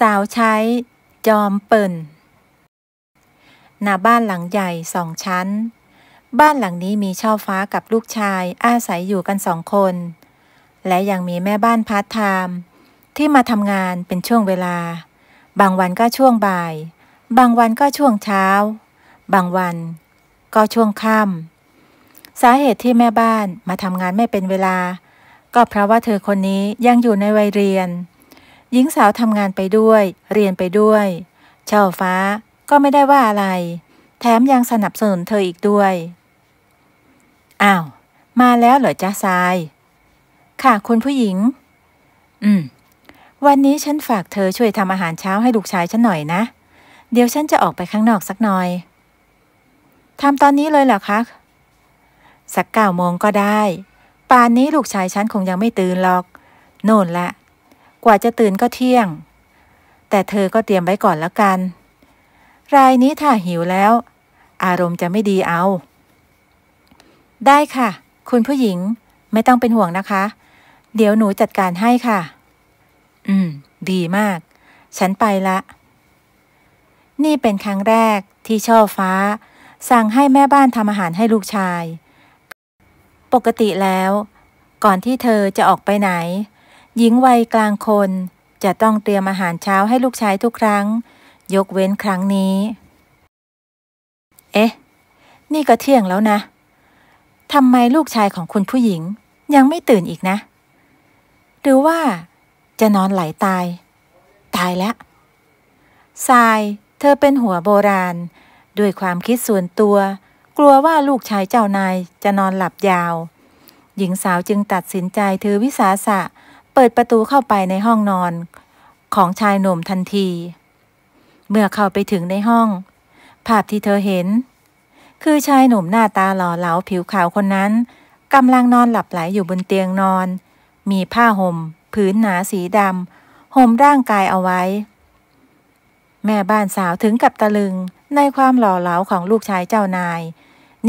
สาวใช้จอมเปิ่นหน้าบ้านหลังใหญ่สองชั้น บ้านหลังนี้มีเช่าฟ้ากับลูกชาย อาศัยอยู่กันสองคน และยังมีแม่บ้านพาร์ทไทม์ที่มาทำงานเป็นช่วงเวลา บางวันก็ช่วงบ่าย บางวันก็ช่วงเช้า บางวัน ก็ช่วงค่ำสาเหตุที่แม่บ้านมาทำงานไม่เป็นเวลา ก็เพราะว่าเธอคนนี้ยังอยู่ในวัยเรียนหญิงสาวทำงานไปด้วย เรียนไปด้วยเช่าฟ้า ก็ไม่ได้ว่าอะไร แถมยังสนับสนุนเธออีกด้วยอ้าวมาแล้วเหรอจ้าทรายค่ะคุณผู้หญิง อืม วันนี้ฉันฝากเธอช่วยทำอาหารเช้าให้ลูกชายฉันหน่อยนะ เดี๋ยวฉันจะออกไปข้างนอกสักหน่อยทำตอนนี้เลยเหรอคะ สักเก้าโมงก็ได้ป่านนี้ลูกชายฉันคงยังไม่ตื่นหรอก โน่นละกว่าจะตื่นก็เที่ยง แต่เธอก็เตรียมไว้ก่อนละกัน รายนี้ถ้าหิวแล้ว อารมณ์จะไม่ดีเอา ได้ค่ะ คุณผู้หญิง ไม่ต้องเป็นห่วงนะคะ เดี๋ยวหนูจัดการให้ค่ะ อืมดีมาก ฉันไปละนี่เป็นครั้งแรกที่ช่อฟ้า สั่งให้แม่บ้านทำอาหารให้ลูกชาย ปกติแล้วก่อนที่เธอจะออกไปไหนหญิงวัยกลางคนจะต้องเตรียมอาหารเช้าให้ลูกชายทุกครั้ง ยกเว้นครั้งนี้ เอ๊ะ นี่ก็เที่ยงแล้วนะทำไมลูกชายของคุณผู้หญิง ยังไม่ตื่นอีกนะ หรือว่า จะนอนไหลาตาย ตายแล้วทราย เธอเป็นหัวโบราณ ด้วยความคิดส่วนตัว กลัวว่าลูกชายเจ้านายจะนอนหลับยาว หญิงสาวจึงตัดสินใจถือวิสาสะเปิดประตูเข้าไปในห้องนอน ของชายหนุ่มทันที เมื่อเข้าไปถึงในห้อง ภาพที่เธอเห็น คือชายหนุ่มหน้าตาหล่อเหลาผิวขาวคนนั้นกำลังนอนหลับไหลอยู่บนเตียงนอน มีผ้าหม่มผืนหนาสีดำห่มร่างกายเอาไว้ แม่บ้านสาวถึงกับตะลึงในความหล่อเหลาของลูกชาย เจ้านาย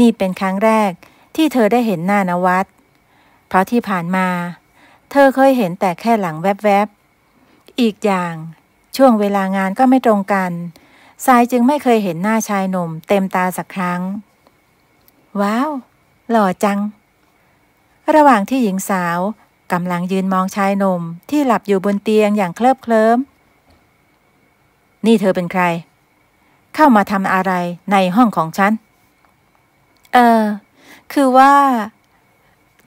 นี่เป็นครั้งแรกที่เธอได้เห็นหน้านวัดเพราะที่ผ่านมาเธอเคยเห็นแต่แค่หลังแวบๆ อีกอย่างช่วงเวลางานก็ไม่ตรงกันทรายจึงไม่เคยเห็นหน้าชายหนุ่ม เต็มตาสักครั้ง ว้าว หล่อจัง ระหว่างที่หญิงสาวกำลังยืนมองชายหนุ่มที่หลับอยู่บนเตียงอย่างเคลิบเคลิ้มนี่เธอเป็นใคร เข้ามาทำอะไรในห้องของฉัน เออ คือว่า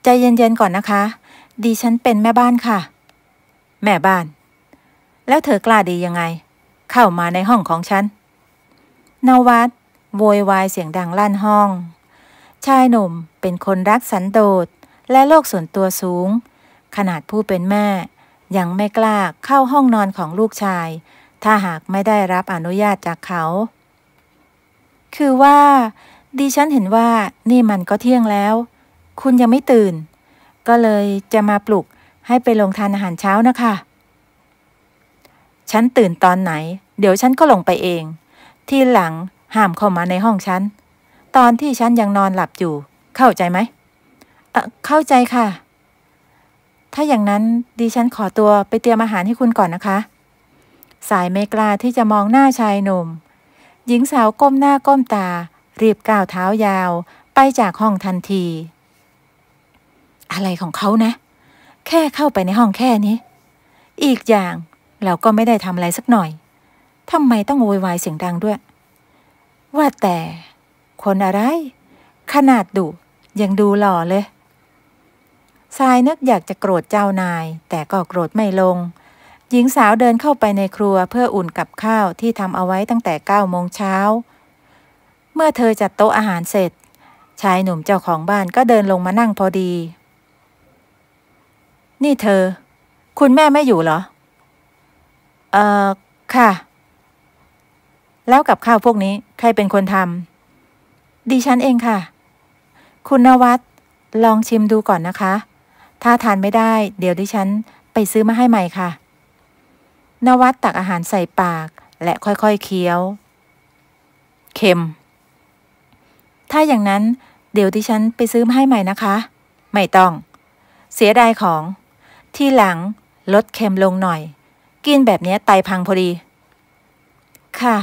ใจเย็นๆก่อนนะคะดีฉันเป็นแม่บ้านค่ะ แม่บ้าน แล้วเธอกล้าดียังไง เข้ามาในห้องของฉัน นวัดโวยวายเสียงดังลั่นห้อง ชายหนุ่มเป็นคนรักสันโดษและโลกส่วนตัวสูง ขนาดผู้เป็นแม่ ยังไม่กล้าเข้าห้องนอนของลูกชาย ถ้าหากไม่ได้รับอนุญาตจากเขา คือว่าดิฉันเห็นว่านี่มันก็เที่ยงแล้ว คุณยังไม่ตื่นก็เลยจะมาปลุกให้ไปลงทานอาหารเช้านะคะ ฉันตื่นตอนไหน เดี๋ยวฉันก็ลงไปเอง ทีหลังห้ามเข้ามาในห้องฉัน ตอนที่ฉันยังนอนหลับอยู่ เข้าใจไหมเข้าใจค่ะ ถ้าอย่างนั้นดิฉันขอตัวไปเตรียมอาหารให้คุณก่อนนะคะ สายเมกลาที่จะมองหน้าชายหนุ่ม หญิงสาวก้มหน้าก้มตา รีบก้าวเท้ายาว ไปจากห้องทันทีอะไรของเขานะ แค่เข้าไปในห้องแค่นี้ อีกอย่างเราก็ไม่ได้ทำอะไรสักหน่อย ทำไมต้องโวยวายเสียงดังด้วย ว่าแต่ คนอะไร ขนาดดุยังดูหล่อเลยทรายนึกอยากจะโกรธเจ้านายแต่ก็โกรธไม่ลง หญิงสาวเดินเข้าไปในครัวเพื่ออุ่นกับข้าวที่ทำเอาไว้ตั้งแต่เก้าโมงเช้า เมื่อเธอจัดโต๊ะอาหารเสร็จ ชายหนุ่มเจ้าของบ้านก็เดินลงมานั่งพอดีนี่เธอ คุณแม่ไม่อยู่เหรอ เอ่อ ค่ะ แล้วกับข้าวพวกนี้ ใครเป็นคนทำดิฉันเองค่ะ คุณนวัดลองชิมดูก่อนนะคะ ถ้าทานไม่ได้ เดี๋ยวดิฉันไปซื้อมาให้ใหม่ค่ะ นวัดตักอาหารใส่ปากและค่อยๆเคี้ยว เค็ม ถ้าอย่างนั้นเดี๋ยวดิฉันไปซื้อมาให้ใหม่นะคะ ไม่ต้อง เสียดายของทีหลังลดเค็มลงหน่อย กินแบบนี้ไตพังพอดีค่ะ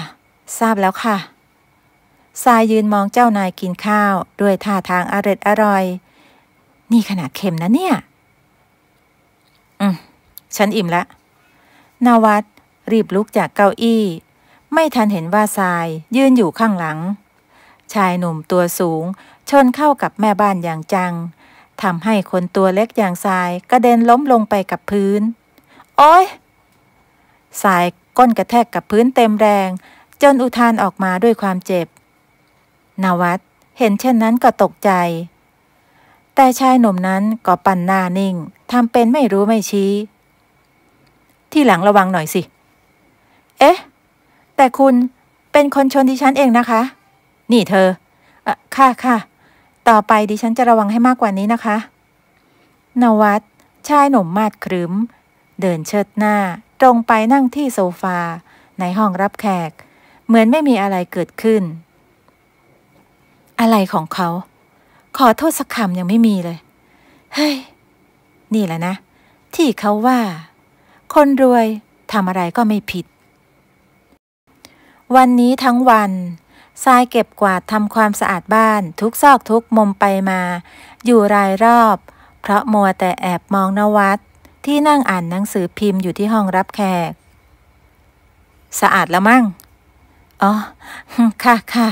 ทราบแล้วค่ะทรายยืนมองเจ้านายกินข้าว ด้วยท่าทางอร็ดอร่อย นี่ขนาดเค็มนะเนี่ย อืมฉันอิ่มละนวัดรีบลุกจากเก้าอี้ ไม่ทันเห็นว่าทรายยืนอยู่ข้างหลัง ชายหนุ่มตัวสูง ชนเข้ากับแม่บ้านอย่างจังทำให้คนตัวเล็กอย่างสายกระเด็นล้มลงไปกับพื้น โอ้ยสายก้นกระแทกกับพื้นเต็มแรง จนอุทานออกมาด้วยความเจ็บ นวัดเห็นเช่นนั้นก็ตกใจ แต่ชายหนุ่มนั้นก็ปั่นหน้านิ่ง ทำเป็นไม่รู้ไม่ชี้ ที่หลังระวังหน่อยสิ เอ๊ะ แต่คุณเป็นคนชนดิฉันเองนะคะ นี่เธออค่ะค่ะต่อไปดิฉันจะระวังให้มากกว่านี้นะคะ นวัดชายหนุ่มมาดครึ้ม เดินเชิดหน้า ตรงไปนั่งที่โซฟา ในห้องรับแขก เหมือนไม่มีอะไรเกิดขึ้น อะไรของเขา ขอโทษสักคำยังไม่มีเลย เฮ้ย นี่แหละนะ ที่เขาว่า คนรวยทำอะไรก็ไม่ผิด วันนี้ทั้งวันทรายเก็บกวาดทำความสะอาดบ้านทุกซอกทุกมุมไปมา อยู่รายรอบ เพราะมัวแต่แอบมองนวัดที่นั่งอ่านหนังสือพิมพ์อยู่ที่ห้องรับแขก สะอาดแล้วมั่ง อ๋อ ค่ะค่ะ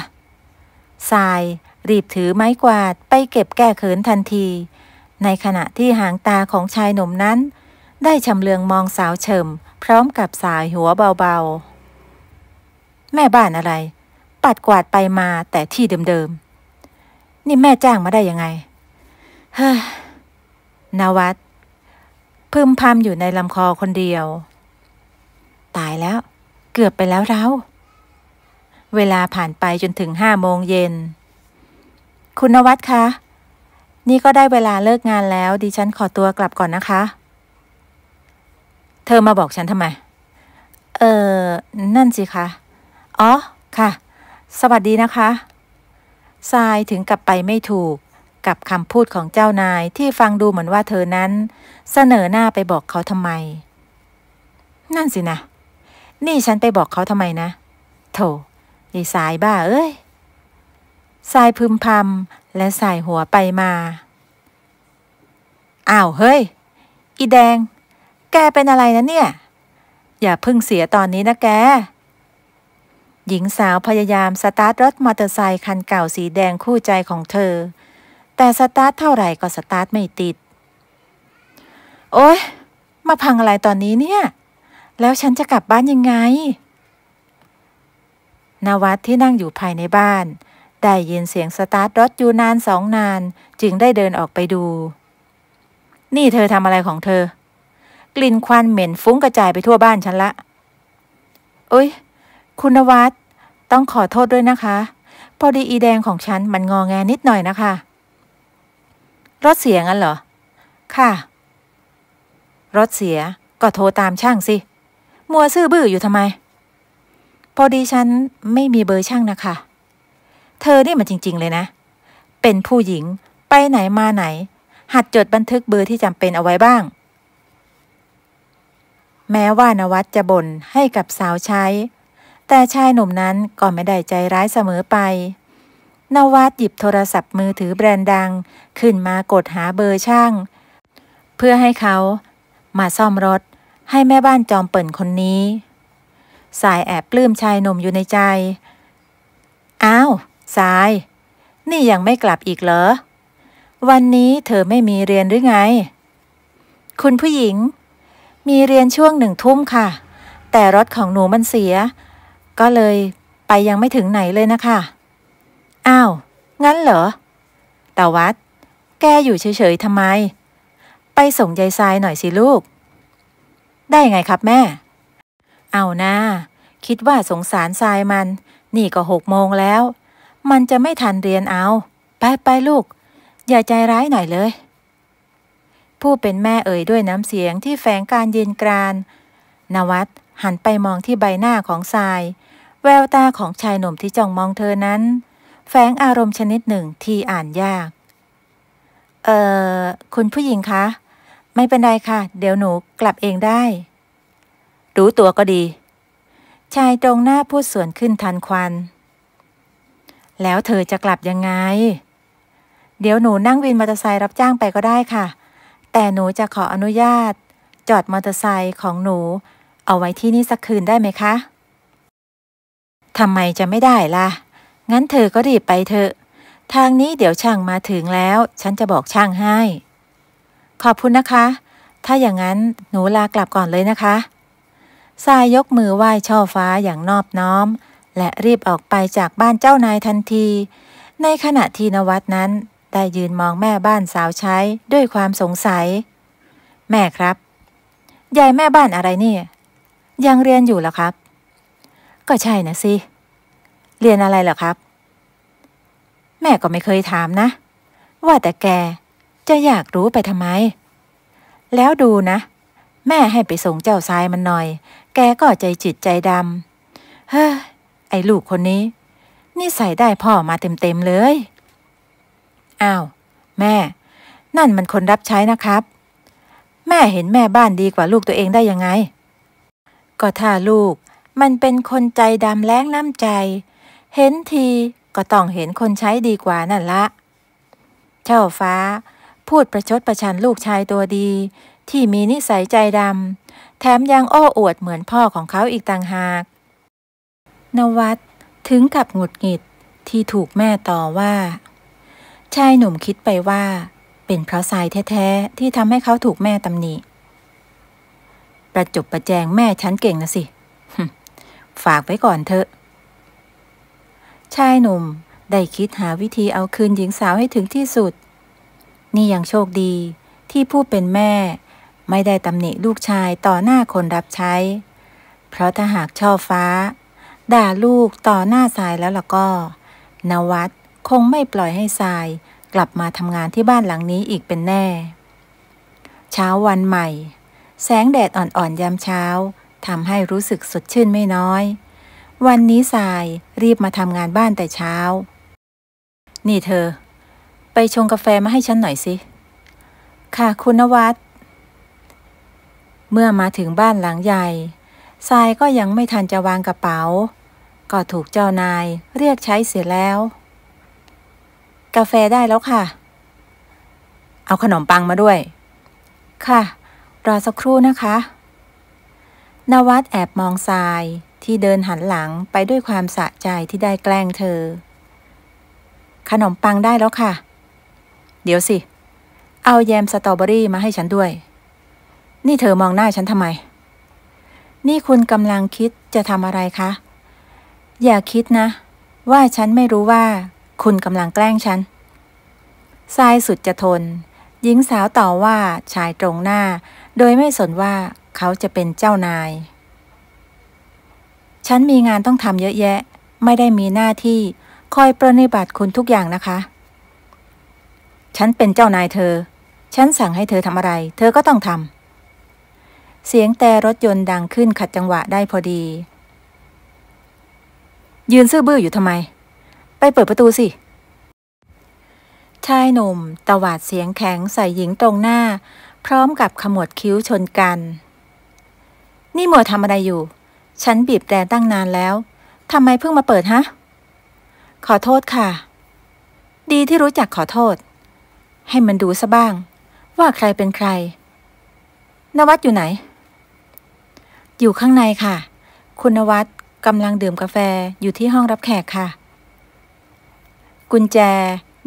ทรายรีบถือไม้กวาดไปเก็บแก้เขินทันที ในขณะที่หางตาของชายหนุ่มนั้น ได้ชำเลืองมองสาวเฉิม พร้อมกับสายหัวเบาๆ แม่บ้านอะไรปัดกวาดไปมาแต่ที่เดิมๆ นี่แม่จ้างมาได้ยังไง เฮ้ยนวัดพึมพำอยู่ในลำคอคนเดียว ตายแล้ว เกือบไปแล้วเรา เวลาผ่านไปจนถึงห้าโมงเย็น คุณนวัดคะ นี่ก็ได้เวลาเลิกงานแล้วดิฉันขอตัวกลับก่อนนะคะ เธอมาบอกฉันทำไม เออนั่นสิคะ อ๋อ ค่ะสวัสดีนะคะทรายถึงกับไปไม่ถูกกับคำพูดของเจ้านายที่ฟังดูเหมือนว่าเธอนั้น เสนอหน้าไปบอกเขาทำไม นั่นสินะนี่ฉันไปบอกเขาทำไมนะ โถยียสายบ้าเอ้ยสายพึมพำและสายหัวไปมา อ้าว เฮ้ยอีแดง แกเป็นอะไรนะเนี่ย อย่าพึ่งเสียตอนนี้นะแกหญิงสาวพยายาม สตาร์ทรถมอเตอร์ไซค์คันเก่าสีแดงคู่ใจของเธอ แต่สตาร์ทเท่าไหร่ก็สตาร์ทไม่ติด โอ๊ย มาพังอะไรตอนนี้เนี่ย แล้วฉันจะกลับบ้านยังไง นวัดที่นั่งอยู่ภายในบ้านได้ยินเสียงสตาร์ทรถอยู่นานสองนานจึงได้เดินออกไปดู นี่เธอทำอะไรของเธอ กลิ่นควันเหม็นฟุ้งกระจายไปทั่วบ้านฉันละเอ้ยคุณวัตต้องขอโทษด้วยนะคะ พอดีอีแดงของฉันมันงอแงนิดหน่อยนะคะ รถเสียงั้นเหรอ ค่ะ รถเสียก็โทรตามช่างสิ มัวซื่อบื้ออยู่ทำไม พอดีฉันไม่มีเบอร์ช่างนะคะ เธอนี่มันจริง ๆเลยนะ เป็นผู้หญิงไปไหนมาไหนหัดจดบันทึกเบอร์ที่จำเป็นเอาไว้บ้าง แม้ว่านวัตจะบ่นให้กับสาวใช้แต่ชายหนุ่มนั้นก็ไม่ได้ใจร้ายเสมอไป นวัดหยิบโทรศัพท์มือถือแบรนด์ดังขึ้นมากดหาเบอร์ช่าง เพื่อให้เขามาซ่อมรถให้แม่บ้านจอมเปิ่นคนนี้ สายแอบปลื้มชายหนุ่มอยู่ในใจ อ้าว สาย นี่ยังไม่กลับอีกเหรอ วันนี้เธอไม่มีเรียนหรือไง คุณผู้หญิง มีเรียนช่วงหนึ่งทุ่มค่ะ แต่รถของหนูมันเสียก็เลยไปยังไม่ถึงไหนเลยนะคะอ้าว งั้นเหรอตาวัด แกอยู่เฉยๆทำไม ไปส่งยายทรายหน่อยสิลูก ได้ไงครับแม่ เอานะคิดว่าสงสารทรายมัน นี่ก็หกโมงแล้ว มันจะไม่ทันเรียนเอา ไปไปลูก อย่าใจร้ายหน่อยเลย ผู้เป็นแม่เอ่ยด้วยน้ำเสียงที่แฝงการเย็นกราน นวัดหันไปมองที่ใบหน้าของทรายแววตาของชายหนุ่มที่จ้องมองเธอนั้นแฝงอารมณ์ชนิดหนึ่งที่อ่านยาก เอ่อคุณผู้หญิงคะ ไม่เป็นไรค่ะ เดี๋ยวหนูกลับเองได้ รู้ตัวก็ดี ชายตรงหน้าพูดสวนขึ้นทันควัน แล้วเธอจะกลับยังไง เดี๋ยวหนูนั่งวินมอเตอร์ไซค์รับจ้างไปก็ได้ค่ะ แต่หนูจะขออนุญาต จอดมอเตอร์ไซค์ของหนู เอาไว้ที่นี่สักคืนได้ไหมคะทำไมจะไม่ได้ล่ะ งั้นเธอก็รีบไปเถอะ ทางนี้เดี๋ยวช่างมาถึงแล้ว ฉันจะบอกช่างให้ ขอบคุณนะคะ ถ้าอย่างนั้นหนูลากลับก่อนเลยนะคะทรายยกมือไหว้ช่อฟ้าอย่างนอบน้อม และรีบออกไปจากบ้านเจ้านายทันที ในขณะทีนวัตนั้นได้ยืนมองแม่บ้านสาวใช้ด้วยความสงสัย แม่ครับ ยายแม่บ้านอะไรเนี่ยยังเรียนอยู่หรอครับก็ใช่นะสิ เรียนอะไรเหรอครับ แม่ก็ไม่เคยถามนะ ว่าแต่แก จะอยากรู้ไปทำไม แล้วดูนะ แม่ให้ไปส่งเจ้าทรายมันหน่อย แกก็ใจจิตใจดำเฮ้อไอ้ลูกคนนี้ นี่ใส่ได้พ่อมาเต็มเต็มเลย อ้าว แม่ นั่นมันคนรับใช้นะครับ แม่เห็นแม่บ้านดีกว่าลูกตัวเองได้ยังไง ก็ถ้าลูกมันเป็นคนใจดำแล้งน้ำใจ เห็นทีก็ต้องเห็นคนใช้ดีกว่านั่นละ เจ้าฟ้าพูดประชดประชันลูกชายตัวดี ที่มีนิสัยใจดำ แถมยังโอ้อวดเหมือนพ่อของเขาอีกต่างหาก นวัดถึงกับหงุดหงิดที่ถูกแม่ต่อว่า ชายหนุ่มคิดไปว่า เป็นเพราะสายแท้ๆที่ทำให้เขาถูกแม่ตำหนิ ประจบประแจงแม่ฉันเก่งนะสิฝากไว้ก่อนเถอะ ชายหนุ่ม ได้คิดหาวิธีเอาคืนหญิงสาวให้ถึงที่สุด นี่ยังโชคดี ที่ผู้เป็นแม่ ไม่ได้ตำหนิลูกชายต่อหน้าคนรับใช้ เพราะถ้าหากช่อฟ้า ด่าลูกต่อหน้าสายแล้วล่ะก็ นวัดคงไม่ปล่อยให้สาย กลับมาทำงานที่บ้านหลังนี้อีกเป็นแน่ เช้าวันใหม่ แสงแดดอ่อนๆยามเช้าทำให้รู้สึกสดชื่นไม่น้อย วันนี้สายรีบมาทำงานบ้านแต่เช้า นี่เธอ ไปชงกาแฟมาให้ฉันหน่อยสิ ค่ะคุณนวัด เมื่อมาถึงบ้านหลังใหญ่ สายก็ยังไม่ทันจะวางกระเป๋า ก็ถูกเจ้านาย เรียกใช้เสียแล้ว กาแฟได้แล้วค่ะ เอาขนมปังมาด้วย ค่ะ รอสักครู่นะคะนวัดแอบมองทรายที่เดินหันหลังไปด้วยความสะใจที่ได้แกล้งเธอ ขนมปังได้แล้วค่ะ เดี๋ยวสิ เอาแยมสตรอเบอรี่มาให้ฉันด้วย นี่เธอมองหน้าฉันทำไม นี่คุณกำลังคิดจะทำอะไรคะ อย่าคิดนะ ว่าฉันไม่รู้ว่า คุณกำลังแกล้งฉันทรายสุดจะทน หญิงสาวต่อว่าชายตรงหน้า โดยไม่สนว่าเขาจะเป็นเจ้านาย ฉันมีงานต้องทำเยอะแยะ ไม่ได้มีหน้าที่คอยปรนิบัติคุณทุกอย่างนะคะ ฉันเป็นเจ้านายเธอ ฉันสั่งให้เธอทำอะไร เธอก็ต้องทำ เสียงแต่รถยนต์ดังขึ้นขัดจังหวะได้พอดี ยืนซื่อบื้ออยู่ทำไม ไปเปิดประตูสิ ชายหนุ่มตวาดเสียงแข็งใส่หญิงตรงหน้า พร้อมกับขมวดคิ้วชนกันนี่มัวทำอะไรอยู่ ฉันบีบแต่ตั้งนานแล้ว ทำไมเพิ่งมาเปิด ฮะ ขอโทษค่ะ ดีที่รู้จักขอโทษ ให้มันดูซะบ้าง ว่าใครเป็นใคร นวัดอยู่ไหน อยู่ข้างในค่ะ คุณนวัดกำลังดื่มกาแฟอยู่ที่ห้องรับแขกค่ะ กุญแจ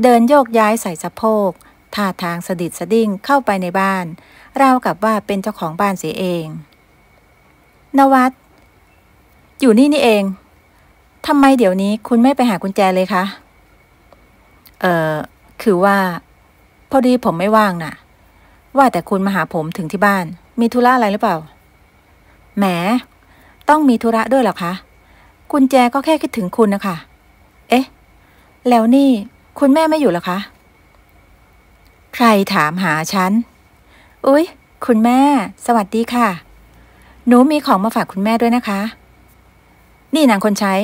เดินโยกย้ายใส่สะโพกท่าทางสะดิดสะดิ้งเข้าไปในบ้านราวกับว่าเป็นเจ้าของบ้านเสียเองนวัดอยู่นี่นี่เองทำไมเดี๋ยวนี้ คุณไม่ไปหากุญแจเลยคะเอ่อคือว่า พอดีผมไม่ว่างนะ่ะ ว่าแต่คุณมาหาผมถึงที่บ้าน มีธุระอะไรหรือเปล่าแหมต้องมีธุระด้วยหรอคะกุญแจก็แค่คิดถึงคุณนะคะเอ๊ะแล้วนี่คุณแม่ไม่อยู่หรอคะใครถามหาฉันอุ๊ย คุณแม่สวัสดีค่ะหนูมีของมาฝากคุณแม่ด้วยนะคะ นี่นางคนใช้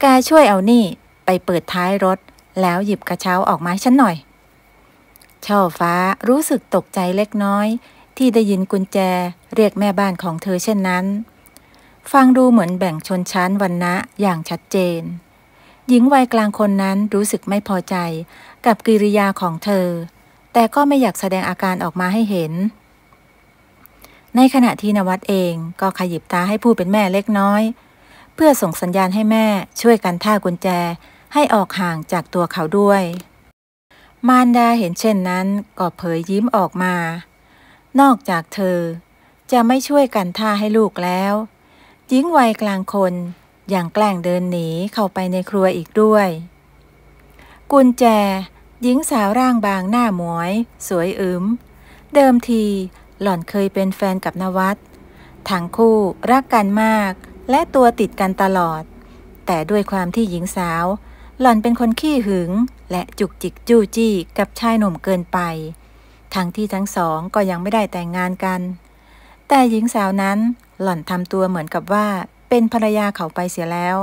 แกช่วยเอานี่ไปเปิดท้ายรถแล้วหยิบกระเช้าออกมาฉันหน่อยช่อฟ้ารู้สึกตกใจเล็กน้อย ที่ได้ยินกุญแจเรียกแม่บ้านของเธอเช่นนั้น ฟังดูเหมือนแบ่งชนชั้นวันนะอย่างชัดเจน หญิงวัยกลางคนนั้นรู้สึกไม่พอใจกับกิริยาของเธอ แต่ก็ไม่อยากแสดงอาการออกมาให้เห็นในขณะที่นวัดเองก็ขยิบตาให้ผู้เป็นแม่เล็กน้อย เพื่อส่งสัญญาณให้แม่ช่วยกันท่ากุญแจให้ออกห่างจากตัวเขาด้วย มารดาเห็นเช่นนั้นก็เผยยิ้มออกมา นอกจากเธอ จะไม่ช่วยกันท่าให้ลูกแล้ว ยิิงวัยกลางคนอย่างแกล้งเดินหนีเข้าไปในครัวอีกด้วย กุญแจหญิงสาวร่างบางหน้าหมวย สวยอึมเดิมทีหล่อนเคยเป็นแฟนกับนวัดทั้งคู่ รักกันมาก และตัวติดกันตลอด แต่ด้วยความที่หญิงสาว หล่อนเป็นคนขี้หึงและจุกจิกจู้จี้กับชายหนุ่มเกินไป ทั้งที่ทั้งสองก็ยังไม่ได้แต่งงานกัน แต่หญิงสาวนั้น หล่อนทำตัวเหมือนกับว่า เป็นภรรยาเขาไปเสียแล้ว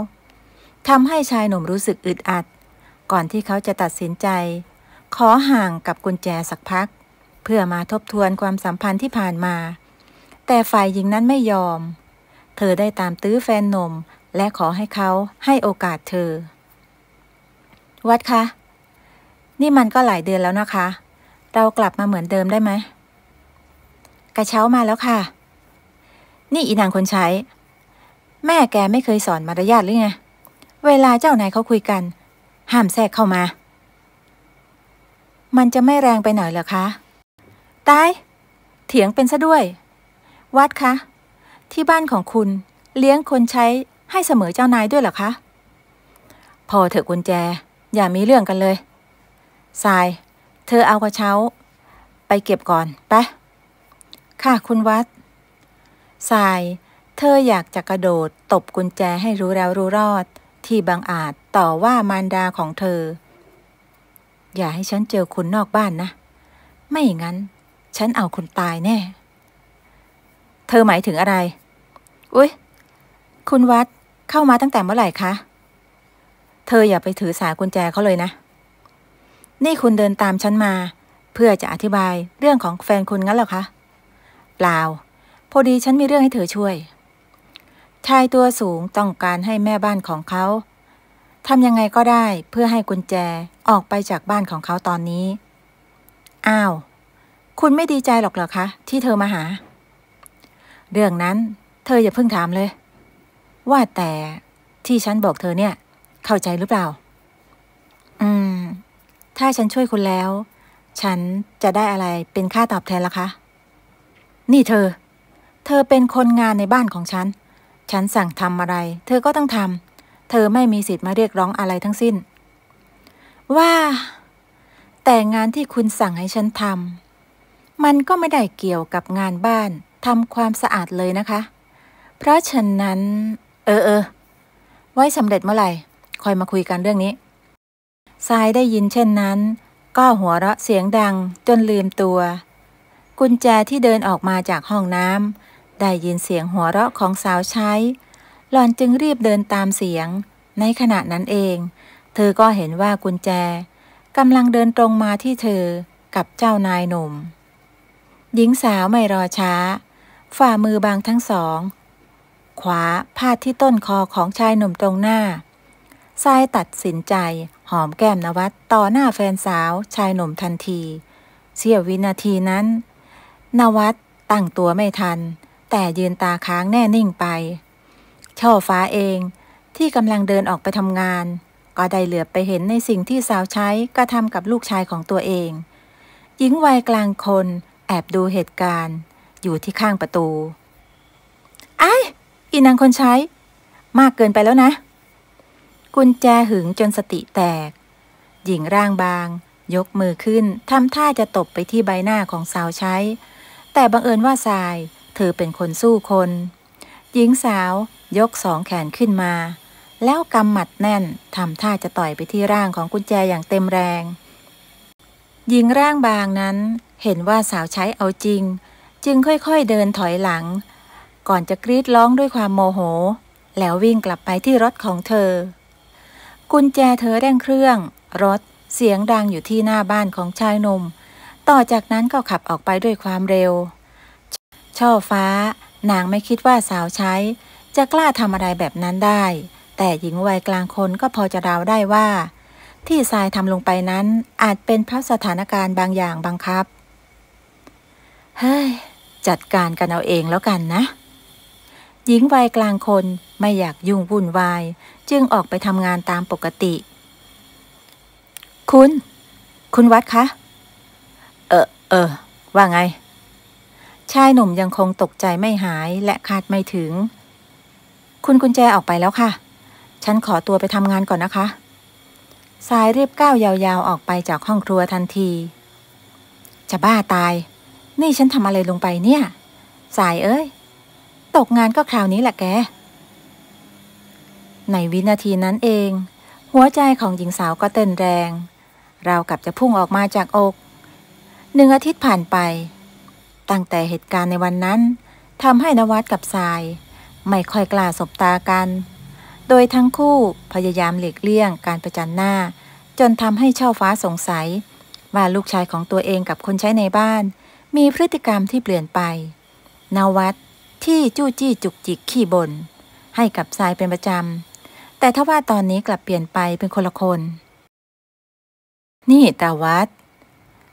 ทำให้ชายหนุ่มรู้สึกอึดอัด ก่อนที่เขาจะตัดสินใจ ขอห่างกับกุญแจสักพักเพื่อมาทบทวนความสัมพันธ์ที่ผ่านมา แต่ฝ่ายหญิงนั้นไม่ยอม เธอได้ตามตื้อแฟนหนุ่มและขอให้เขาให้โอกาสเธอวัดคะ นี่มันก็หลายเดือนแล้วนะคะ เรากลับมาเหมือนเดิมได้ไหม กระเช้ามาแล้วค่ะ นี่อีนางคนใช้ แม่แกไม่เคยสอนมารยาทหรือไง เวลาเจ้านายเขาคุยกันห้ามแทรกเข้ามา มันจะไม่แรงไปหน่อยเหรอคะตายเถียงเป็นซะด้วย วัดคะที่บ้านของคุณเลี้ยงคนใช้ให้เสมอเจ้านายด้วยหรอคะพอเถอะกุญแจอย่ามีเรื่องกันเลยทรายเธอเอากระเช้า ไปเก็บก่อนไปค่ะคุณวัดทราย เธออยากจะกระโดดตบกุญแจให้รู้แล้วรู้รอด ที่บางอาจต่อว่ามารดาของเธอ อย่าให้ฉันเจอคุณนอกบ้านนะ ไม่งั้นฉันเอาคนตายแน่ เธอหมายถึงอะไร อุ้ยคุณวัดเข้ามาตั้งแต่เมื่อไหร่คะ เธออย่าไปถือสากุญแจเขาเลยนะ นี่คุณเดินตามฉันมา เพื่อจะอธิบายเรื่องของแฟนคุณงั้นหรอคะ เปล่า พอดีฉันมีเรื่องให้เธอช่วย ชายตัวสูงต้องการให้แม่บ้านของเขาทำยังไงก็ได้เพื่อให้กุญแจออกไปจากบ้านของเขาตอนนี้ อ้าวคุณไม่ดีใจหรอกเหรอคะที่เธอมาหา เรื่องนั้น เธออย่าเพิ่งถามเลย ว่าแต่ที่ฉันบอกเธอเนี่ย เข้าใจหรือเปล่า อืม ถ้าฉันช่วยคุณแล้ว ฉันจะได้อะไรเป็นค่าตอบแทนล่ะคะ นี่เธอ เธอเป็นคนงานในบ้านของฉัน ฉันสั่งทำอะไร เธอก็ต้องทำเธอไม่มีสิทธิ์มาเรียกร้องอะไรทั้งสิ้น ว่า แต่งานที่คุณสั่งให้ฉันทำมันก็ไม่ได้เกี่ยวกับงานบ้านทำความสะอาดเลยนะคะ เพราะฉะนั้น เออเออ ไว้สำเร็จเมื่อไหร่คอยมาคุยกันเรื่องนี้ทรายได้ยินเช่นนั้น ก็หัวเราะเสียงดังจนลืมตัว กุญแจที่เดินออกมาจากห้องน้ำได้ยินเสียงหัวเราะของสาวใช้ หล่อนจึงรีบเดินตามเสียง ในขณะนั้นเอง เธอก็เห็นว่ากุญแจกำลังเดินตรงมาที่เธอ กับเจ้านายหนุ่มหญิงสาวไม่รอช้า ฝ่ามือบางทั้งสอง ขวาพาดที่ต้นคอของชายหนุ่มตรงหน้าทรายตัดสินใจ หอมแก้มนวัดต่อหน้าแฟนสาวชายหนุ่มทันที เสียววินาทีนั้น นวัดตั้งตัวไม่ทัน แต่ยืนตาค้างแน่นิ่งไป ช่อฟ้าเองที่กำลังเดินออกไปทำงาน ก็ได้เหลือบไปเห็นในสิ่งที่สาวใช้กระทำกับลูกชายของตัวเองหญิงวัยกลางคนแอบดูเหตุการณ์อยู่ที่ข้างประตูไอ้อีนางคนใช้ มากเกินไปแล้วนะ กุญแจหึงจนสติแตก หญิงร่างบาง ยกมือขึ้นทำท่าจะตบไปที่ใบหน้าของสาวใช้ แต่บังเอิญว่าสายเธอเป็นคนสู้คน หญิงสาวยกสองแขนขึ้นมา แล้วกำหมัดแน่น ทำท่าจะต่อยไปที่ร่างของกุญแจอย่างเต็มแรงหญิงร่างบางนั้นเห็นว่าสาวใช้เอาจริง จึงค่อยๆเดินถอยหลัง ก่อนจะกรีดร้องด้วยความโมโห แล้ววิ่งกลับไปที่รถของเธอ กุญแจเธอแด้งเครื่อง รถเสียงดังอยู่ที่หน้าบ้านของชายหนุ่มต่อจากนั้นก็ขับออกไปด้วยความเร็ว ช่อฟ้านางไม่คิดว่าสาวใช้ จะกล้าทำอะไรแบบนั้นได้ แต่หญิงวัยกลางคนก็พอจะเดาได้ว่าที่ทรายทำลงไปนั้น อาจเป็นเพราะสถานการณ์บางอย่างบังคับ เฮ้ยจัดการกันเอาเองแล้วกันนะ หญิงวัยกลางคนไม่อยากยุ่งวุ่นวาย จึงออกไปทำงานตามปกติ คุณ คุณวัดคะ เออเออว่าไง ชายหนุ่มยังคงตกใจไม่หายและคาดไม่ถึง คุณกุญแจออกไปแล้วค่ะ ฉันขอตัวไปทำงานก่อนนะคะสายรีบก้าวยาว ๆออกไปจากห้องครัวทันที จะบ้าตาย นี่ฉันทำอะไรลงไปเนี่ย สายเอ้ย ตกงานก็คราวนี้แหละแกในวินาทีนั้นเอง หัวใจของหญิงสาวก็เต้นแรง เรากับจะพุ่งออกมาจากอกหนึ่งอาทิตย์ผ่านไป ตั้งแต่เหตุการณ์ในวันนั้นทำให้นวัดกับสาย ไม่ค่อยกล้าสบตากันโดยทั้งคู่พยายามหลีกเลี่ยงการประจันหน้า จนทำให้เช่าฟ้าสงสัย ว่าลูกชายของตัวเองกับคนใช้ในบ้าน มีพฤติกรรมที่เปลี่ยนไป นวัดที่จู้จี้จุกจิกขี้บน่นให้กับทรายเป็นประจำแต่ทว่าตอนนี้กลับเปลี่ยนไปเป็นคนละคน นี่ตาวัด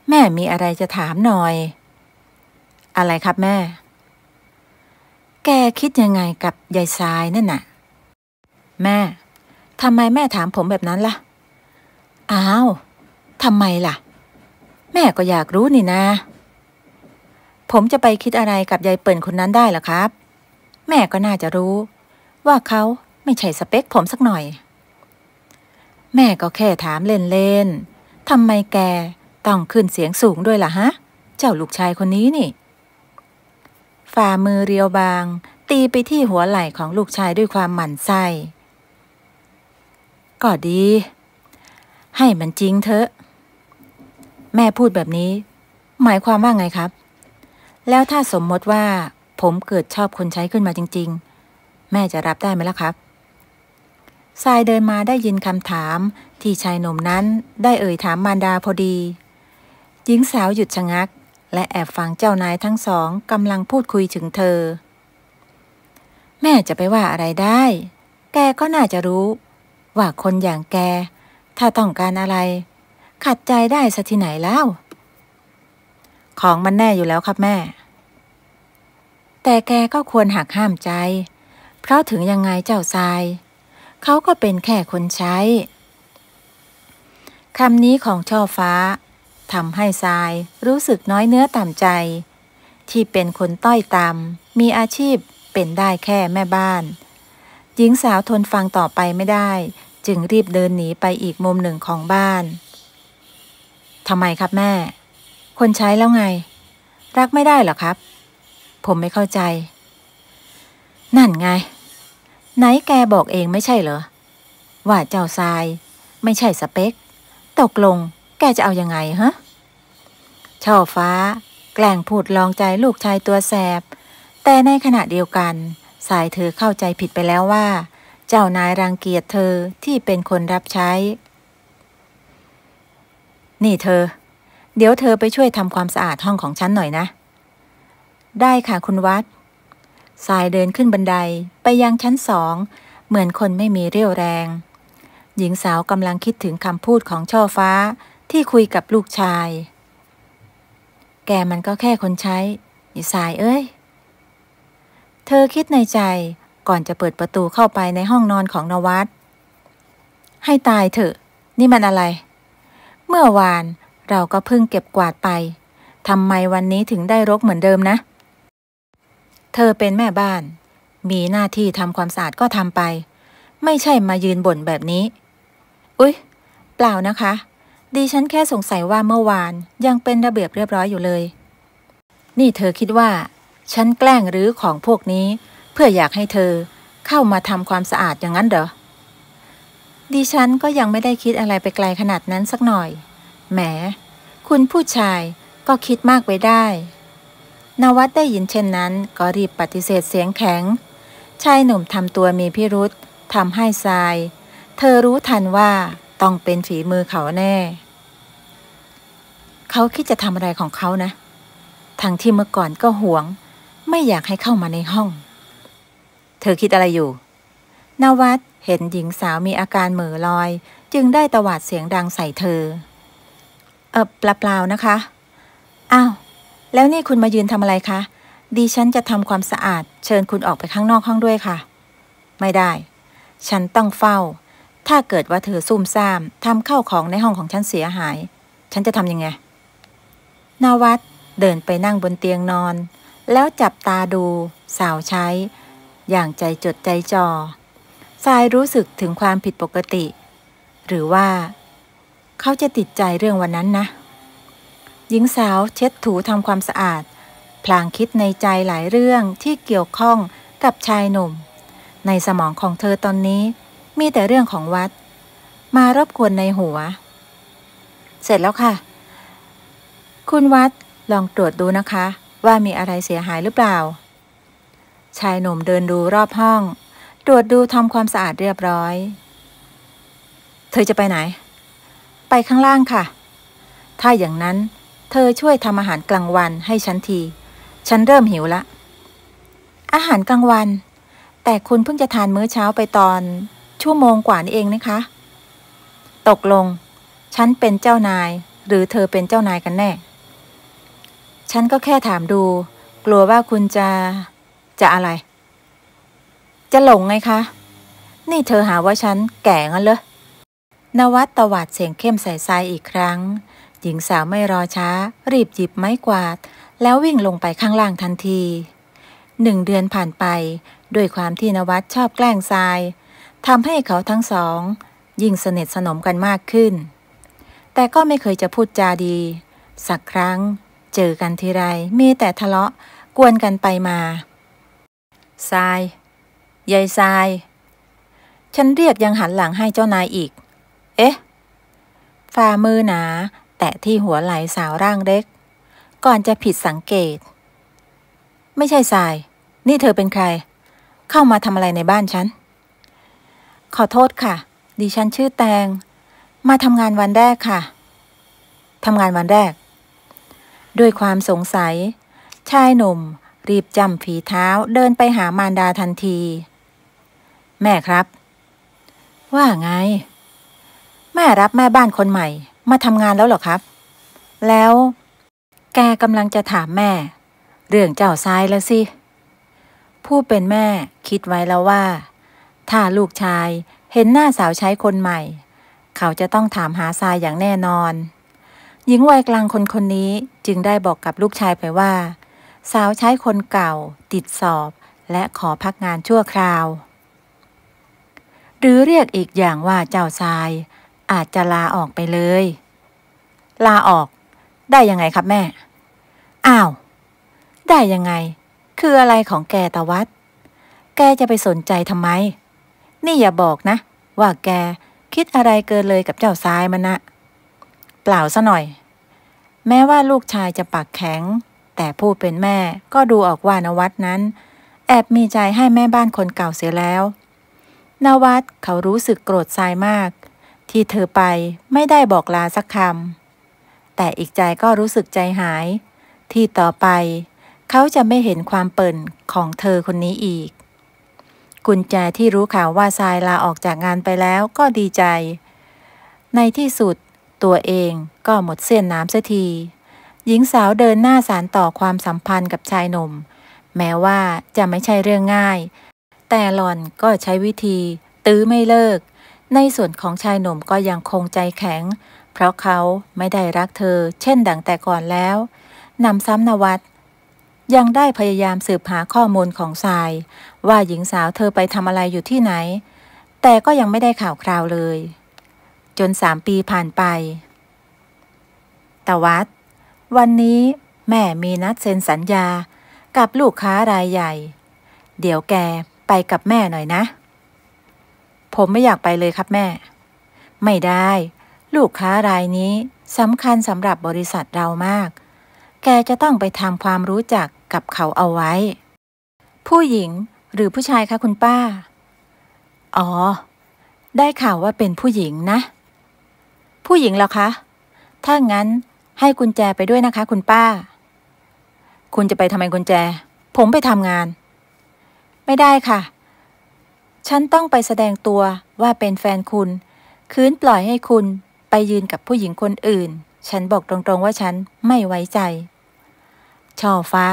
แม่มีอะไรจะถามหน่อย อะไรครับแม่ แกคิดยังไงกับยายทรายนั่นน่ะแม่ ทำไมแม่ถามผมแบบนั้นล่ะ อ้าว ทำไมล่ะ แม่ก็อยากรู้นี่นะ ผมจะไปคิดอะไรกับยายเปิ่นคนนั้นได้หรอครับ แม่ก็น่าจะรู้ ว่าเขาไม่ใช่สเปคผมสักหน่อย แม่ก็แค่ถามเล่น ๆทำไมแกต้องขึ้นเสียงสูงด้วยล่ะฮะ เจ้าลูกชายคนนี้นี่ ฝ่ามือเรียวบาง ตีไปที่หัวไหล่ของลูกชายด้วยความหมั่นไส้ก็ดี ให้มันจริงเถอะ แม่พูดแบบนี้ หมายความว่าไงครับ แล้วถ้าสมมติว่าผมเกิดชอบคนใช้ขึ้นมาจริง ๆ แม่จะรับได้ไหมล่ะครับทรายเดินมาได้ยินคำถามที่ชายหนุ่มนั้นได้เอ่ยถามมารดาพอดีหญิงสาวหยุดชะงัก และแอบฟังเจ้านายทั้งสองกำลังพูดคุยถึงเธอ แม่จะไปว่าอะไรได้ แกก็น่าจะรู้ว่าคนอย่างแก ถ้าต้องการอะไร ขัดใจได้สักที่ไหนแล้ว ของมันแน่อยู่แล้วครับแม่ แต่แกก็ควรหักห้ามใจ เพราะถึงยังไงเจ้าทรายเขาก็เป็นแค่คนใช้คำนี้ของช่อฟ้าทำให้ทรายรู้สึกน้อยเนื้อต่ำใจ ที่เป็นคนต้อยต่ำมีอาชีพเป็นได้แค่แม่บ้านหญิงสาวทนฟังต่อไปไม่ได้ จึงรีบเดินหนีไปอีกมุมหนึ่งของบ้าน ทำไมครับแม่ คนใช้แล้วไง รักไม่ได้หรอครับ ผมไม่เข้าใจ นั่นไง ไหนแกบอกเองไม่ใช่เหรอ ว่าเจ้าทราย ไม่ใช่สเปกตกลงแกจะเอาอยัางไงฮะ ช่อฟ้า แกล้งพูดลองใจลูกชายตัวแสบแต่ในขณะเดียวกันสายเธอเข้าใจผิดไปแล้วว่า เจ้านายรังเกียจเธอที่เป็นคนรับใช้ นี่เธอ เดี๋ยวเธอไปช่วยทำความสะอาดห้องของฉันหน่อยนะ ได้ค่ะคุณวัด สายเดินขึ้นบันไดไปยังชั้นสอง เหมือนคนไม่มีเรี่ยวแรง หญิงสาวกำลังคิดถึงคำพูดของช่อฟ้าที่คุยกับลูกชาย แกมันก็แค่คนใช้สายเอ้ยเธอคิดในใจก่อนจะเปิดประตูเข้าไปในห้องนอนของนวัดให้ตายเถอะ นี่มันอะไร เมื่อวานเราก็เพิ่งเก็บกวาดไปทำไมวันนี้ถึงได้รกเหมือนเดิมนะ เธอเป็นแม่บ้าน มีหน้าที่ทำความสะอาดก็ทำไป ไม่ใช่มายืนบ่นแบบนี้ อุ๊ย เปล่านะคะ ดีฉันแค่สงสัยว่าเมื่อวานยังเป็นระเบียบเรียบร้อยอยู่เลย นี่เธอคิดว่าฉันแกล้งรื้อของพวกนี้ เพื่ออยากให้เธอเข้ามาทำความสะอาดอย่างนั้นเหรอ ดิฉันก็ยังไม่ได้คิดอะไรไปไกลขนาดนั้นสักหน่อย แหม คุณผู้ชายก็คิดมากไปได้ นวัดได้ยินเช่นนั้น ก็รีบปฏิเสธเสียงแข็ง ชายหนุ่มทำตัวมีพิรุษทำให้ทราย เธอรู้ทันว่าต้องเป็นฝีมือเขาแน่ เขาคิดจะทำอะไรของเขานะทั้งที่เมื่อก่อนก็หวงไม่อยากให้เข้ามาในห้อง เธอคิดอะไรอยู่ นวัดเห็นหญิงสาวมีอาการเหม่อลอย จึงได้ตวาดเสียงดังใส่เธอ เออเปล่านะคะ อ้าว แล้วนี่คุณมายืนทำอะไรคะดีฉันจะทำความสะอาด เชิญคุณออกไปข้างนอกห้องด้วยค่ะ ไม่ได้ ฉันต้องเฝ้า ถ้าเกิดว่าเธอซุ่มซ่ามทำเข้าของในห้องของฉันเสียหาย ฉันจะทำยังไง นวัดเดินไปนั่งบนเตียงนอนแล้วจับตาดู สาวใช้ อย่างใจจดใจจอทรายรู้สึกถึงความผิดปกติ หรือว่า เขาจะติดใจเรื่องวันนั้นนะ หญิงสาวเช็ดถูทำความสะอาด พลางคิดในใจหลายเรื่องที่เกี่ยวข้องกับชายหนุ่ม ในสมองของเธอตอนนี้มีแต่เรื่องของวัด มารบกวนในหัว เสร็จแล้วค่ะ คุณวัดลองตรวจดูนะคะว่ามีอะไรเสียหายหรือเปล่า ชายหนุ่มเดินดูรอบห้อง ตรวจดูทำความสะอาดเรียบร้อย เธอจะไปไหน ไปข้างล่างค่ะ ถ้าอย่างนั้น เธอช่วยทำอาหารกลางวันให้ฉันที ฉันเริ่มหิวละ อาหารกลางวัน แต่คุณเพิ่งจะทานมื้อเช้าไปตอน ชั่วโมงกว่านี่เองนะคะ ตกลง ฉันเป็นเจ้านาย หรือเธอเป็นเจ้านายกันแน่ฉันก็แค่ถามดู กลัวว่าคุณจะ จะอะไร จะหลงไงคะ นี่เธอหาว่าฉันแก่งั้นเหรอนวัดตวัดเสียงเข้มใส่ทรายอีกครั้ง หญิงสาวไม่รอช้า รีบหยิบไม้กวาด แล้ววิ่งลงไปข้างล่างทันที หนึ่งเดือนผ่านไปด้วยความที่นวัดชอบแกล้งทรายทำให้เขาทั้งสอง ยิ่งสนิทสนมกันมากขึ้น แต่ก็ไม่เคยจะพูดจาดี สักครั้งเจอกันทีไรมีแต่ทะเลาะกวนกันไปมาทรายยายทราย ฉันเรียกยังหันหลังให้เจ้านายอีก เอ๊ะฝ่ามือหนา แตะที่หัวไหล่สาวร่างเล็ก ก่อนจะผิดสังเกต ไม่ใช่ทราย นี่เธอเป็นใคร เข้ามาทำอะไรในบ้านฉัน ขอโทษค่ะดิฉันชื่อแตง มาทำงานวันแรกค่ะทำงานวันแรกด้วยความสงสัย ชายหนุ่ม รีบจำฝีเท้าเดินไปหามารดาทันที แม่ครับ ว่าไง แม่รับแม่บ้านคนใหม่ มาทำงานแล้วหรอครับ แล้ว แกกำลังจะถามแม่ เรื่องเจ้าซ้ายแล้วสิ ผู้เป็นแม่คิดไว้แล้วว่า ถ้าลูกชายเห็นหน้าสาวใช้คนใหม่ เขาจะต้องถามหาทรายอย่างแน่นอนหญิงวัยกลางคนคนนี้จึงได้บอกกับลูกชายไปว่าสาวใช้คนเก่า ติดสอบ และขอพักงานชั่วคราว หรือเรียกอีกอย่างว่าเจ้าราย อาจจะลาออกไปเลย ลาออก ได้ยังไงครับแม่อ้าวได้ยังไง คืออะไรของแกตะวัด แกจะไปสนใจทำไม นี่อย่าบอกนะว่าแกคิดอะไรเกินเลยกับเจ้ารายมันนะ่ะเปล่าซะหน่อย แม้ว่าลูกชายจะปากแข็ง แต่ผู้เป็นแม่ก็ดูออกว่านวัดนั้น แอบมีใจให้แม่บ้านคนเก่าเสียแล้ว นวัดเขารู้สึกโกรธทรายมาก ที่เธอไปไม่ได้บอกลาสักคำแต่อีกใจก็รู้สึกใจหาย ที่ต่อไปเขาจะไม่เห็นความเปิ่นของเธอคนนี้อีก กุญแจที่รู้ข่าวว่าทรายลาออกจากงานไปแล้วก็ดีใจ ในที่สุดตัวเองก็หมดเส้นน้ำเสียที หญิงสาวเดินหน้าสารต่อความสัมพันธ์กับชายหนุ่ม แม้ว่าจะไม่ใช่เรื่องง่าย แต่หลอนก็ใช้วิธี ตื้อไม่เลิก ในส่วนของชายหนุ่มก็ยังคงใจแข็ง เพราะเขาไม่ได้รักเธอ เช่นดังแต่ก่อนแล้ว นำซ้ำนวัดยังได้พยายามสืบหาข้อมูลของทราย ว่าหญิงสาวเธอไปทำอะไรอยู่ที่ไหน แต่ก็ยังไม่ได้ข่าวคราวเลยจนสามปีผ่านไปตวัด วันนี้แม่มีนัดเซ็นสัญญา กับลูกค้ารายใหญ่ เดี๋ยวแก ไปกับแม่หน่อยนะ ผมไม่อยากไปเลยครับแม่ ไม่ได้ ลูกค้ารายนี้สำคัญสำหรับบริษัทเรามาก แก จะต้องไปทำความรู้จักกับเขาเอาไว้ ผู้หญิงหรือผู้ชายคะคุณป้า อ๋อ ได้ข่าวว่าเป็นผู้หญิงนะผู้หญิงเหรอคะ ถ้างั้นให้กุญแจไปด้วยนะคะคุณป้า คุณจะไปทำไมกุญแจ ผมไปทำงาน ไม่ได้ค่ะ ฉันต้องไปแสดงตัวว่าเป็นแฟนคุณ คืนปล่อยให้คุณไปยืนกับผู้หญิงคนอื่น ฉันบอกตรงๆว่าฉันไม่ไว้ใจ ช่อฟ้า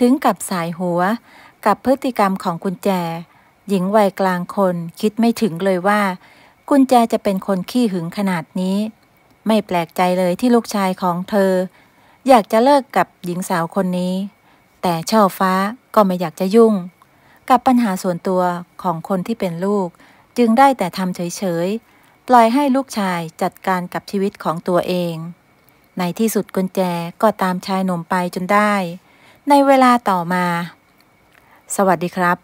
ถึงกับสายหัว กับพฤติกรรมของกุญแจ หญิงวัยกลางคนคิดไม่ถึงเลยว่ากุญแจจะเป็นคนขี้หึงขนาดนี้ ไม่แปลกใจเลยที่ลูกชายของเธอ อยากจะเลิกกับหญิงสาวคนนี้ แต่ช่อฟ้าก็ไม่อยากจะยุ่ง กับปัญหาส่วนตัวของคนที่เป็นลูกจึงได้แต่ทำเฉยๆ ปล่อยให้ลูกชายจัดการกับชีวิตของตัวเอง ในที่สุดกุญแจก็ตามชายหนุ่มไปจนได้ ในเวลาต่อมา สวัสดีครับ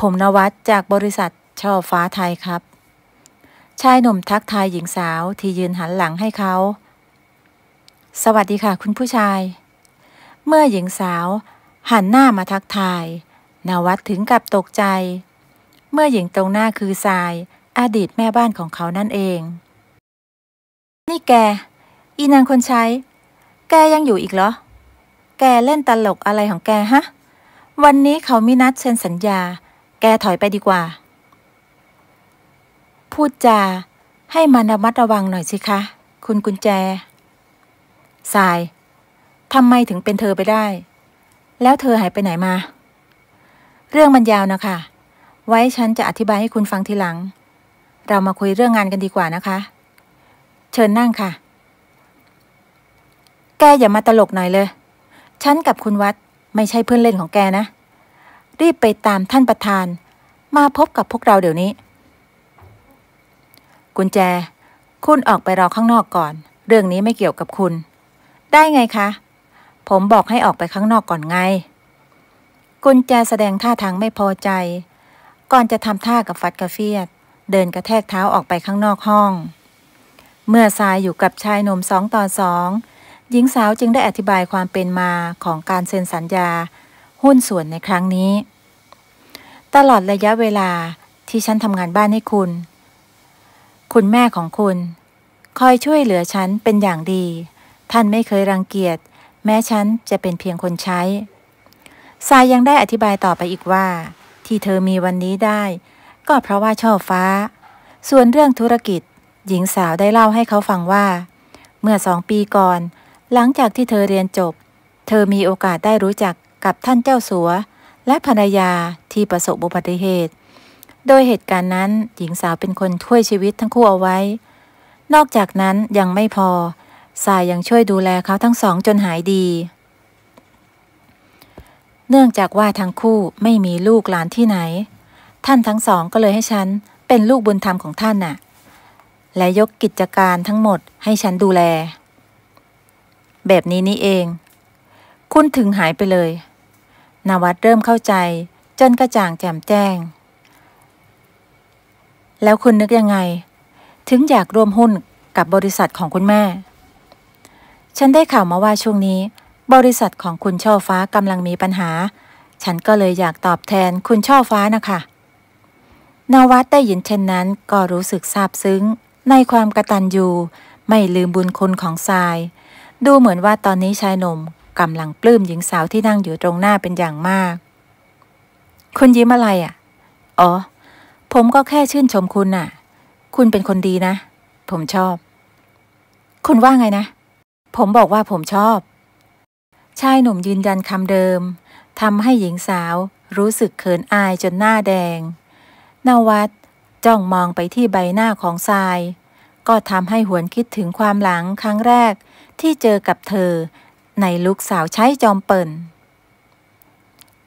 ผมนวัดจากบริษัทช่อฟ้าไทยครับชายหนุ่มทักทายหญิงสาวที่ยืนหันหลังให้เขา สวัสดีค่ะคุณผู้ชาย เมื่อหญิงสาว หันหน้ามาทักทายนาวัดถึงกับตกใจ เมื่อหญิงตรงหน้าคือทราย อดีตแม่บ้านของเขานั่นเอง นี่แก อีนางคนใช้ แกยังอยู่อีกเหรอ แกเล่นตลกอะไรของแกฮะ วันนี้เขามีนัดเซ็นสัญญา แกถอยไปดีกว่าพูดจาให้มันระมัดระวังหน่อยสิคะ คุณกุญแจ สายทำไมถึงเป็นเธอไปได้ แล้วเธอหายไปไหนมา เรื่องมันยาวนะคะ ไว้ฉันจะอธิบายให้คุณฟังทีหลัง เรามาคุยเรื่องงานกันดีกว่านะคะ เชิญนั่งค่ะ แกอย่ามาตลกหน่อยเลย ฉันกับคุณวัด ไม่ใช่เพื่อนเล่นของแกนะ รีบไปตามท่านประธาน มาพบกับพวกเราเดี๋ยวนี้กุญแจ คุณออกไปรอข้างนอกก่อน เรื่องนี้ไม่เกี่ยวกับคุณ ได้ไงคะ ผมบอกให้ออกไปข้างนอกก่อนไง กุญแจแสดงท่าทางไม่พอใจ ก่อนจะทำท่ากับฟัดกาเฟียดเดินกระแทกเท้าออกไปข้างนอกห้อง เมื่อทรายอยู่กับชายหนุ่มสองต่อสอง หญิงสาวจึงได้อธิบายความเป็นมาของการเซ็นสัญญา หุ้นส่วนในครั้งนี้ ตลอดระยะเวลาที่ฉันทำงานบ้านให้คุณคุณแม่ของคุณ คอยช่วยเหลือฉันเป็นอย่างดี ท่านไม่เคยรังเกียจแม้ฉันจะเป็นเพียงคนใช้ซายยังได้อธิบายต่อไปอีกว่า ที่เธอมีวันนี้ได้ ก็เพราะว่าชอบฟ้า ส่วนเรื่องธุรกิจ หญิงสาวได้เล่าให้เขาฟังว่า เมื่อสองปีก่อน หลังจากที่เธอเรียนจบ เธอมีโอกาสได้รู้จักกับท่านเจ้าสัวและภรรยาที่ประสบอุบัติเหตุโดยเหตุการณ์นั้นหญิงสาวเป็นคนช่วยชีวิตทั้งคู่เอาไว้ นอกจากนั้นยังไม่พอสายยังช่วยดูแลเขาทั้งสองจนหายดี เนื่องจากว่าทั้งคู่ไม่มีลูกหลานที่ไหน ท่านทั้งสองก็เลยให้ฉันเป็นลูกบุญธรรมของท่านน่ะ และยกกิจการทั้งหมดให้ฉันดูแล แบบนี้นี่เอง คุณถึงหายไปเลย นวัดเริ่มเข้าใจ จนกระจ่างแจ่มแจ้งแล้วคุณนึกยังไง ถึงอยากร่วมหุ้นกับบริษัทของคุณแม่ ฉันได้ข่าวมาว่าช่วงนี้ บริษัทของคุณช่อฟ้ากำลังมีปัญหา ฉันก็เลยอยากตอบแทนคุณช่อฟ้านะคะนวัดได้ยินเช่นนั้น ก็รู้สึกซาบซึ้ง ในความกระตันยูไม่ลืมบุญคุณของทราย ดูเหมือนว่าตอนนี้ชายหนุ่มกำลังปลื้มหญิงสาวที่นั่งอยู่ตรงหน้าเป็นอย่างมาก คุณยิ้มอะไรอะ่ะอ๋อผมก็แค่ชื่นชมคุณน่ะ คุณเป็นคนดีนะ ผมชอบ คุณว่าไงนะ ผมบอกว่าผมชอบ ชายหนุ่มยืนยันคำเดิม ทำให้หญิงสาวรู้สึกเขินอายจนหน้าแดง นวัดจ้องมองไปที่ใบหน้าของทราย ก็ทำให้หวนคิดถึงความหลังครั้งแรกที่เจอกับเธอในลุกสาวใช้จอมเปิล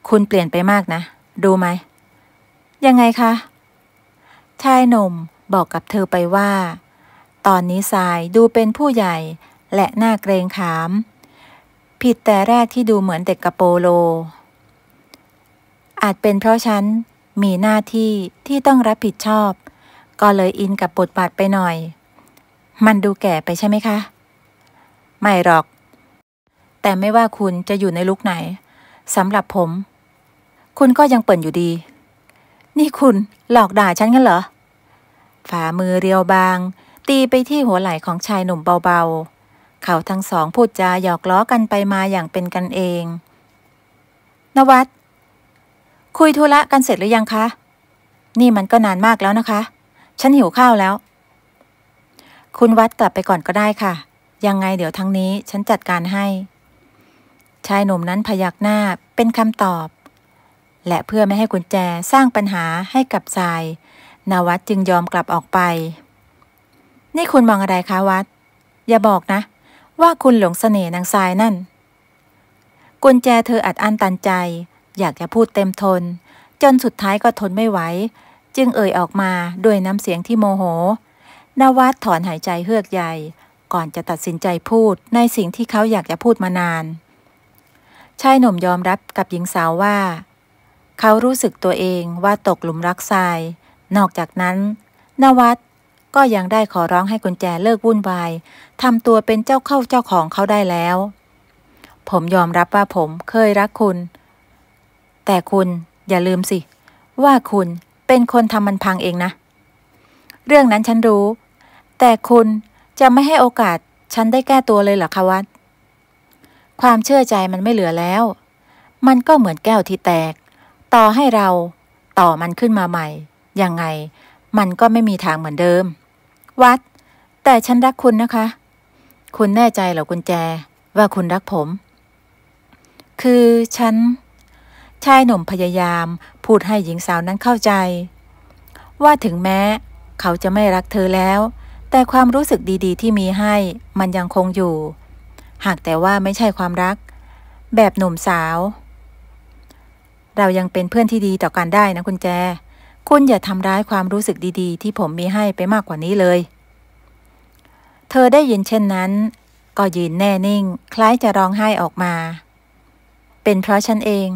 คุณเปลี่ยนไปมากนะ ดูไหม ยังไงคะชายหนุ่มบอกกับเธอไปว่า ตอนนี้สายดูเป็นผู้ใหญ่และหน้าเกรงขาม ผิดแต่แรกที่ดูเหมือนเด็กกระโปโล อาจเป็นเพราะฉัน มีหน้าที่ที่ต้องรับผิดชอบ ก็เลยอินกับบทบาทไปหน่อย มันดูแก่ไปใช่ไหมคะ ไม่หรอก แต่ไม่ว่าคุณจะอยู่ในลุกไหนสำหรับผม คุณก็ยังเปิดอยู่ดีนี่คุณหลอกด่าฉันกันเหรอ ฝ่ามือเรียวบาง ตีไปที่หัวไหล่ของชายหนุ่มเบาๆ เขาทั้งสองพูดจาหยอกล้อกันไปมาอย่างเป็นกันเอง นวัดคุยธุระกันเสร็จหรือยังคะ นี่มันก็นานมากแล้วนะคะ ฉันหิวข้าวแล้ว คุณวัดกลับไปก่อนก็ได้ค่ะ ยังไงเดี๋ยวทั้งนี้ฉันจัดการให้ ชายหนุ่มนั้นพยักหน้าเป็นคำตอบและเพื่อไม่ให้กุญแจสร้างปัญหาให้กับทราย นวัดจึงยอมกลับออกไป นี่คุณมองอะไรคะวัด อย่าบอกนะ ว่าคุณหลงเสน่ห์นางทรายนั่น กุญแจเธออัดอั้นตันใจ อยากจะพูดเต็มทน จนสุดท้ายก็ทนไม่ไหว จึงเอ่ยออกมาด้วยน้ำเสียงที่โมโห นวัดถอนหายใจเฮือกใหญ่ ก่อนจะตัดสินใจพูด ในสิ่งที่เขาอยากจะพูดมานานชายหนุ่มยอมรับกับหญิงสาวว่าเขารู้สึกตัวเองว่าตกหลุมรักทราย นอกจากนั้น นวัดก็ยังได้ขอร้องให้กุญแจเลิกวุ่นวาย ทำตัวเป็นเจ้าเข้าเจ้าของเขาได้แล้ว ผมยอมรับว่าผมเคยรักคุณ แต่คุณอย่าลืมสิ ว่าคุณเป็นคนทำมันพังเองนะ เรื่องนั้นฉันรู้ แต่คุณจะไม่ให้โอกาสฉันได้แก้ตัวเลยเหรอคะวัดความเชื่อใจมันไม่เหลือแล้ว มันก็เหมือนแก้วที่แตกต่อให้เราต่อมันขึ้นมาใหม่ ยังไงมันก็ไม่มีทางเหมือนเดิม วัด แต่ฉันรักคุณนะคะ คุณแน่ใจเหรอกุญแจว่าคุณรักผม คือฉันชายหนุ่มพยายามพูดให้หญิงสาวนั้นเข้าใจ ว่าถึงแม้ เขาจะไม่รักเธอแล้ว แต่ความรู้สึกดีๆ ที่มีให้มันยังคงอยู่ หากแต่ว่าไม่ใช่ความรัก แบบหนุ่มสาวเรายังเป็นเพื่อนที่ดีต่อกันได้นะคุณแจ คุณอย่าทำร้ายความรู้สึกดีๆ ที่ผมมีให้ไปมากกว่านี้เลย เธอได้ยินเช่นนั้น ก็ยืนแน่นิ่งคล้ายจะร้องไห้ออกมา เป็นเพราะฉันเอง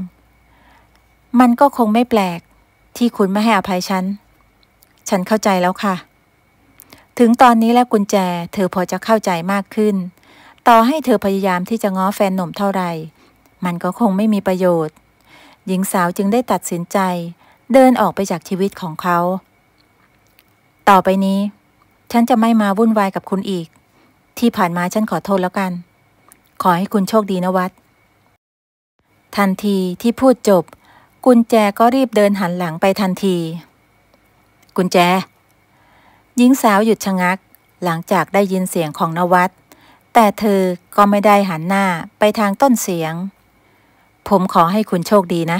มันก็คงไม่แปลก ที่คุณไม่ให้อภัยฉัน ฉันเข้าใจแล้วค่ะ ถึงตอนนี้แล้วกุญแจ เธอพอจะเข้าใจมากขึ้น ต่อให้เธอพยายามที่จะง้อแฟนหนุ่มเท่าไหร่ มันก็คงไม่มีประโยชน์หญิงสาวจึงได้ตัดสินใจเดินออกไปจากชีวิตของเขา ต่อไปนี้ ฉันจะไม่มาวุ่นวายกับคุณอีก ที่ผ่านมาฉันขอโทษแล้วกัน ขอให้คุณโชคดีนะวัดทันทีที่พูดจบ กุญแจก็รีบเดินหันหลังไปทันที กุญแจ หญิงสาวหยุดชะงัก หลังจากได้ยินเสียงของนวัดแต่เธอก็ไม่ได้หันหน้าไปทางต้นเสียงผมขอให้คุณโชคดีนะ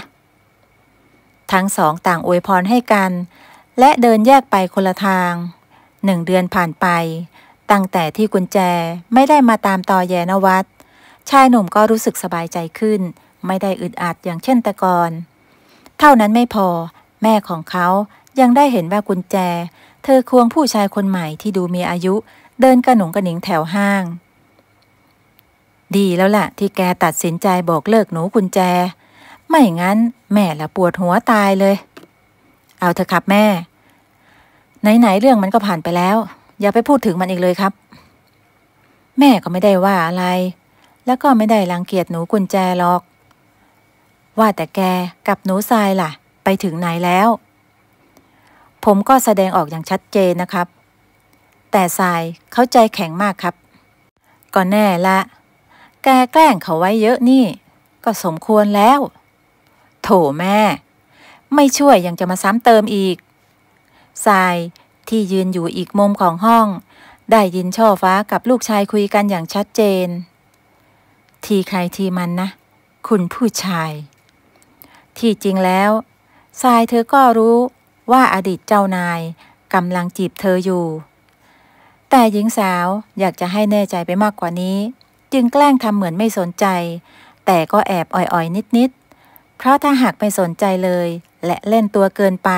ทั้งสองต่างอวยพรให้กัน และเดินแยกไปคนละทาง หนึ่งเดือนผ่านไป ตั้งแต่ที่กุญแจไม่ได้มาตามต่อแยนวัด ชายหนุ่มก็รู้สึกสบายใจขึ้น ไม่ได้อึดอัดอย่างเช่นแต่ก่อน เท่านั้นไม่พอ แม่ของเขายังได้เห็นว่ากุญแจ เธอควงผู้ชายคนใหม่ที่ดูมีอายุ เดินกระหนุงกระหนิงแถวห้างดีแล้วล่ะที่แกตัดสินใจบอกเลิกหนูกุญแจ ไม่งั้นแม่ละปวดหัวตายเลย เอาเถอะครับแม่ ไหนๆเรื่องมันก็ผ่านไปแล้ว อย่าไปพูดถึงมันอีกเลยครับ แม่ก็ไม่ได้ว่าอะไร แล้วก็ไม่ได้รังเกียจหนูกุญแจหรอก ว่าแต่แกกับหนูทรายล่ะ ไปถึงไหนแล้ว ผมก็แสดงออกอย่างชัดเจนนะครับ แต่ทรายเข้าใจแข็งมากครับ ก็แน่ละแกแกล้งเขาไว้เยอะนี่ ก็สมควรแล้ว โถแม่ ไม่ช่วยยังจะมาซ้ำเติมอีกทรายที่ยืนอยู่อีกมุมของห้อง ได้ยินช่อฟ้ากับลูกชายคุยกันอย่างชัดเจน ทีใครทีมันนะ คุณผู้ชาย ที่จริงแล้วทรายเธอก็รู้ว่าอดีตเจ้านายกำลังจีบเธออยู่ แต่หญิงสาวอยากจะให้แน่ใจไปมากกว่านี้จึงแกล้งทำเหมือนไม่สนใจ แต่ก็แอบอ่อยๆนิดๆ เพราะถ้าหากไม่สนใจเลย และเล่นตัวเกินไป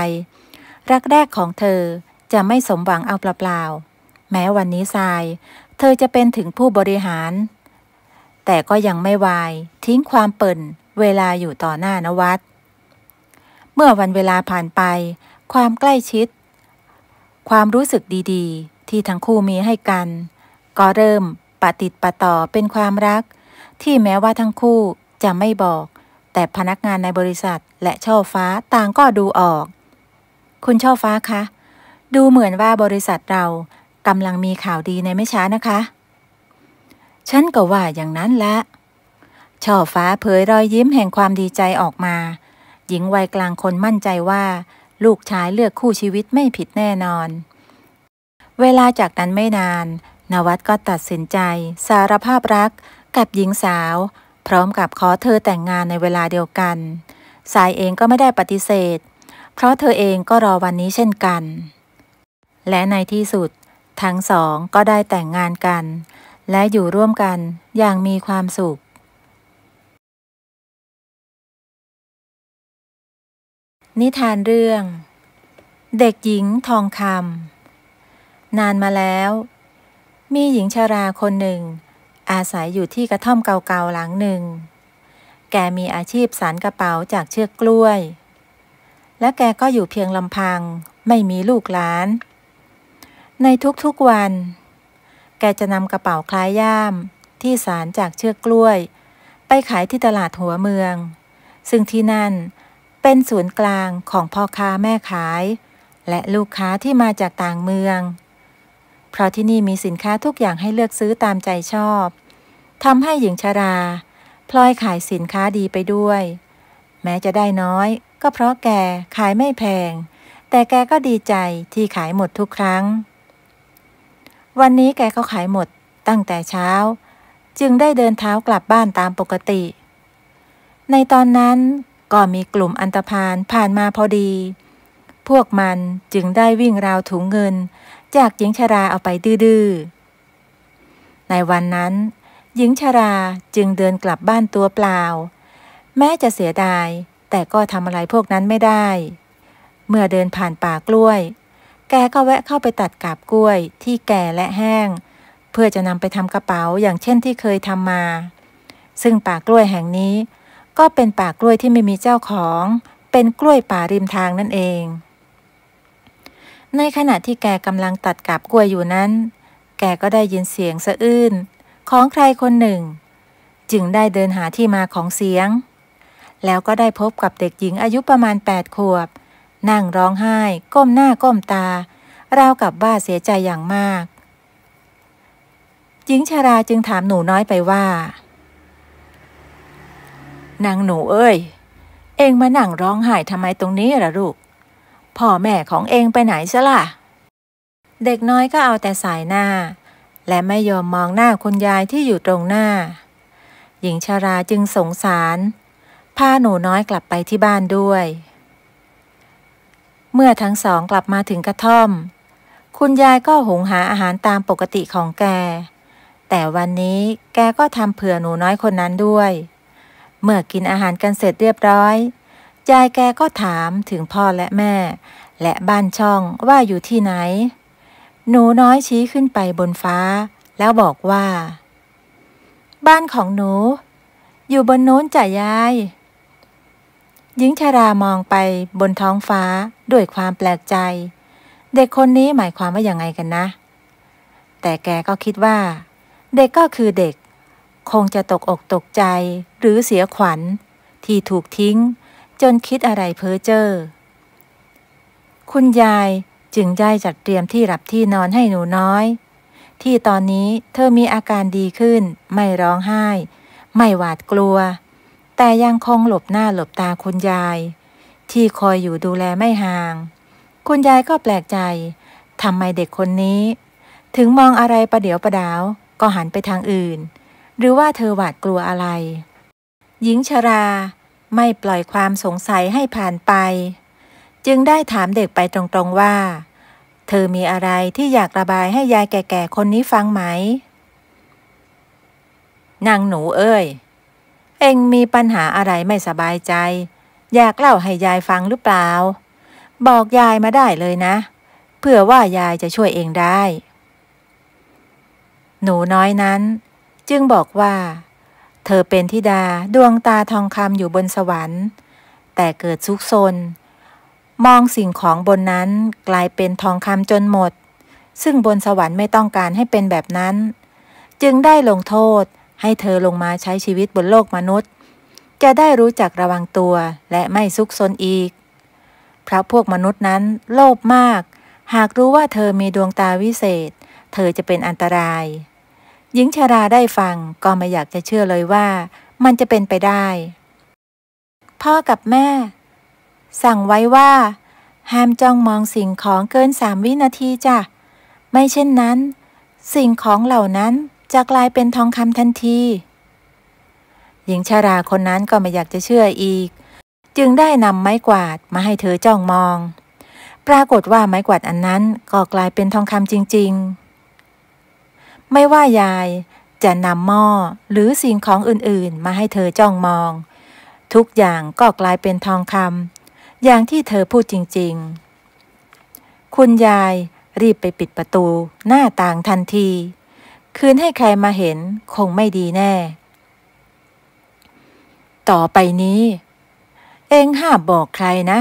รักแรกของเธอจะไม่สมหวังเอาเปล่าๆแม้วันนี้ทราย เธอจะเป็นถึงผู้บริหาร แต่ก็ยังไม่วายทิ้งความเปิ่นเวลาอยู่ต่อหน้านวัดเมื่อวันเวลาผ่านไป ความใกล้ชิด ความรู้สึกดีๆที่ทั้งคู่มีให้กัน ก็เริ่มปฏิติปต่อเป็นความรัก ที่แม้ว่าทั้งคู่จะไม่บอก แต่พนักงานในบริษัทและช่อฟ้าต่างก็ดูออก คุณช่อฟ้าคะ ดูเหมือนว่าบริษัทเรากำลังมีข่าวดีในไม่ช้านะคะฉันก็ว่าอย่างนั้นละช่อฟ้าเผยรอยยิ้มแห่งความดีใจออกมา หญิงวัยกลางคนมั่นใจว่า ลูกชายเลือกคู่ชีวิตไม่ผิดแน่นอน เวลาจากนั้นไม่นานนวัดก็ตัดสินใจ สารภาพรักกับหญิงสาว พร้อมกับขอเธอแต่งงานในเวลาเดียวกัน สายเองก็ไม่ได้ปฏิเสธ เพราะเธอเองก็รอวันนี้เช่นกัน และในที่สุดทั้งสองก็ได้แต่งงานกัน และอยู่ร่วมกันอย่างมีความสุข นิทานเรื่อง เด็กหญิงทองคำนานมาแล้วมีหญิงชาราคนหนึ่ง อาศัยอยู่ที่กระท่อมเก่าๆหลังหนึ่ง แก มีอาชีพ สารกระเป๋าจากเชือกกล้วย และแก ก็อยู่เพียงลำพัง ไม่มีลูกหลาน ในทุก ๆ วัน แก จะนำกระเป๋าคล้ายย่ามที่สารจากเชือกกล้วย ไปขายที่ตลาดหัวเมือง ซึ่งที่นั่นเป็นศูนย์กลางของพ่อค้าแม่ขายและลูกค้าที่มาจากต่างเมืองเพราะที่นี่มีสินค้าทุกอย่างให้เลือกซื้อตามใจชอบ ทำให้หญิงชารา พลอยขายสินค้าดีไปด้วย แม้จะได้น้อย ก็เพราะแกขายไม่แพง แต่แกก็ดีใจที่ขายหมดทุกครั้ง วันนี้แกก็ขายหมดตั้งแต่เช้า จึงได้เดินเท้ากลับบ้านตามปกติ ในตอนนั้นก็มีกลุ่มอันตพานผ่านมาพอดี พวกมันจึงได้วิ่งราวถุงเงินจากหญิงชาราเอาไปดื้อในวันนั้นหญิงชาราจึงเดินกลับบ้านตัวเปล่า แม้จะเสียดายแต่ก็ทำอะไรพวกนั้นไม่ได้ เมื่อเดินผ่านป่ากล้วย แกก็แวะเข้าไปตัดกาบกล้วยที่แก่และแห้ง เพื่อจะนำไปทำกระเป๋าอย่างเช่นที่เคยทำมา ซึ่งป่ากล้วยแห่งนี้ ก็เป็นป่ากล้วยที่ไม่มีเจ้าของ เป็นกล้วยป่าริมทางนั่นเองในขณะที่แกกำลังตัดกาบกล้วยอยู่นั้น แกก็ได้ยินเสียงสะอื้นของใครคนหนึ่ง จึงได้เดินหาที่มาของเสียง แล้วก็ได้พบกับเด็กหญิงอายุประมาณ8ขวบ นั่งร้องไห้ ก้มหน้าก้มตาราวกับว่าเสียใจอย่างมากหญิงชาราจึงถามหนูน้อยไปว่า นางหนูเอ้ย เองมานั่งร้องไห้ทำไมตรงนี้ล่ะลูกพ่อแม่ของเองไปไหนซะล่ะ เด็กน้อยก็เอาแต่สายหน้า และไม่ยอมมองหน้าคุณยายที่อยู่ตรงหน้า หญิงชาราจึงสงสารพาหนูน้อยกลับไปที่บ้านด้วย เมื่อทั้งสองกลับมาถึงกระท่อม คุณยายก็หุงหาอาหารตามปกติของแก แต่วันนี้แกก็ทำเผื่อหนูน้อยคนนั้นด้วย เมื่อกินอาหารกันเสร็จเรียบร้อยยายแกก็ถามถึงพ่อและแม่ และบ้านช่องว่าอยู่ที่ไหน หนูน้อยชี้ขึ้นไปบนฟ้า แล้วบอกว่า บ้านของหนู อยู่บนโน้นจ่ายายหญิงชารามองไปบนท้องฟ้าด้วยความแปลกใจ เด็กคนนี้หมายความว่าอย่างไงกันนะ แต่แกก็คิดว่า เด็กก็คือเด็ก คงจะตกอกตกใจ หรือเสียขวัญ ที่ถูกทิ้งจนคิดอะไรเพ้อเจ้อ คุณยายจึงได้จัดเตรียมที่หลับที่นอนให้หนูน้อย ที่ตอนนี้เธอมีอาการดีขึ้น ไม่ร้องไห้ ไม่หวาดกลัว แต่ยังคงหลบหน้าหลบตาคุณยาย ที่คอยอยู่ดูแลไม่ห่าง คุณยายก็แปลกใจ ทำไมเด็กคนนี้ ถึงมองอะไรประเดี๋ยวประดาวก็หันไปทางอื่น หรือว่าเธอหวาดกลัวอะไร หญิงชราไม่ปล่อยความสงสัยให้ผ่านไป จึงได้ถามเด็กไปตรงๆว่า เธอมีอะไรที่อยากระบายให้ยายแก่ๆคนนี้ฟังไหม นางหนูเอ้ยเอ็งมีปัญหาอะไรไม่สบายใจ อยากเล่าให้ยายฟังหรือเปล่า บอกยายมาได้เลยนะ เพื่อว่ายายจะช่วยเองได้ หนูน้อยนั้น จึงบอกว่าเธอเป็นธิดาดวงตาทองคำอยู่บนสวรรค์ แต่เกิดซุกซนมองสิ่งของบนนั้นกลายเป็นทองคำจนหมด ซึ่งบนสวรรค์ไม่ต้องการให้เป็นแบบนั้น จึงได้ลงโทษให้เธอลงมาใช้ชีวิตบนโลกมนุษย์ จะได้รู้จักระวังตัวและไม่ซุกซนอีก เพราะพวกมนุษย์นั้นโลภมาก หากรู้ว่าเธอมีดวงตาวิเศษ เธอจะเป็นอันตรายหญิงชาราได้ฟังก็ไม่อยากจะเชื่อเลยว่ามันจะเป็นไปได้ พ่อกับแม่ สั่งไว้ว่าห้ามจ้องมองสิ่งของเกินสามวินาทีจ้ะไม่เช่นนั้น สิ่งของเหล่านั้นจะกลายเป็นทองคำทันทีหญิงชาราคนนั้นก็ไม่อยากจะเชื่ออีก จึงได้นำไม้กวาดมาให้เธอจ้องมอง ปรากฏว่าไม้กวาดอันนั้นก็กลายเป็นทองคำจริง ๆไม่ว่ายายจะนำหม้อหรือสิ่งของอื่นๆ มาให้เธอจ้องมอง ทุกอย่างก็กลายเป็นทองคำอย่างที่เธอพูดจริง ๆ คุณยายรีบไปปิดประตูหน้าต่างทันที คืนให้ใครมาเห็นคงไม่ดีแน่ ต่อไปนี้ เองห้ามบอกใครนะ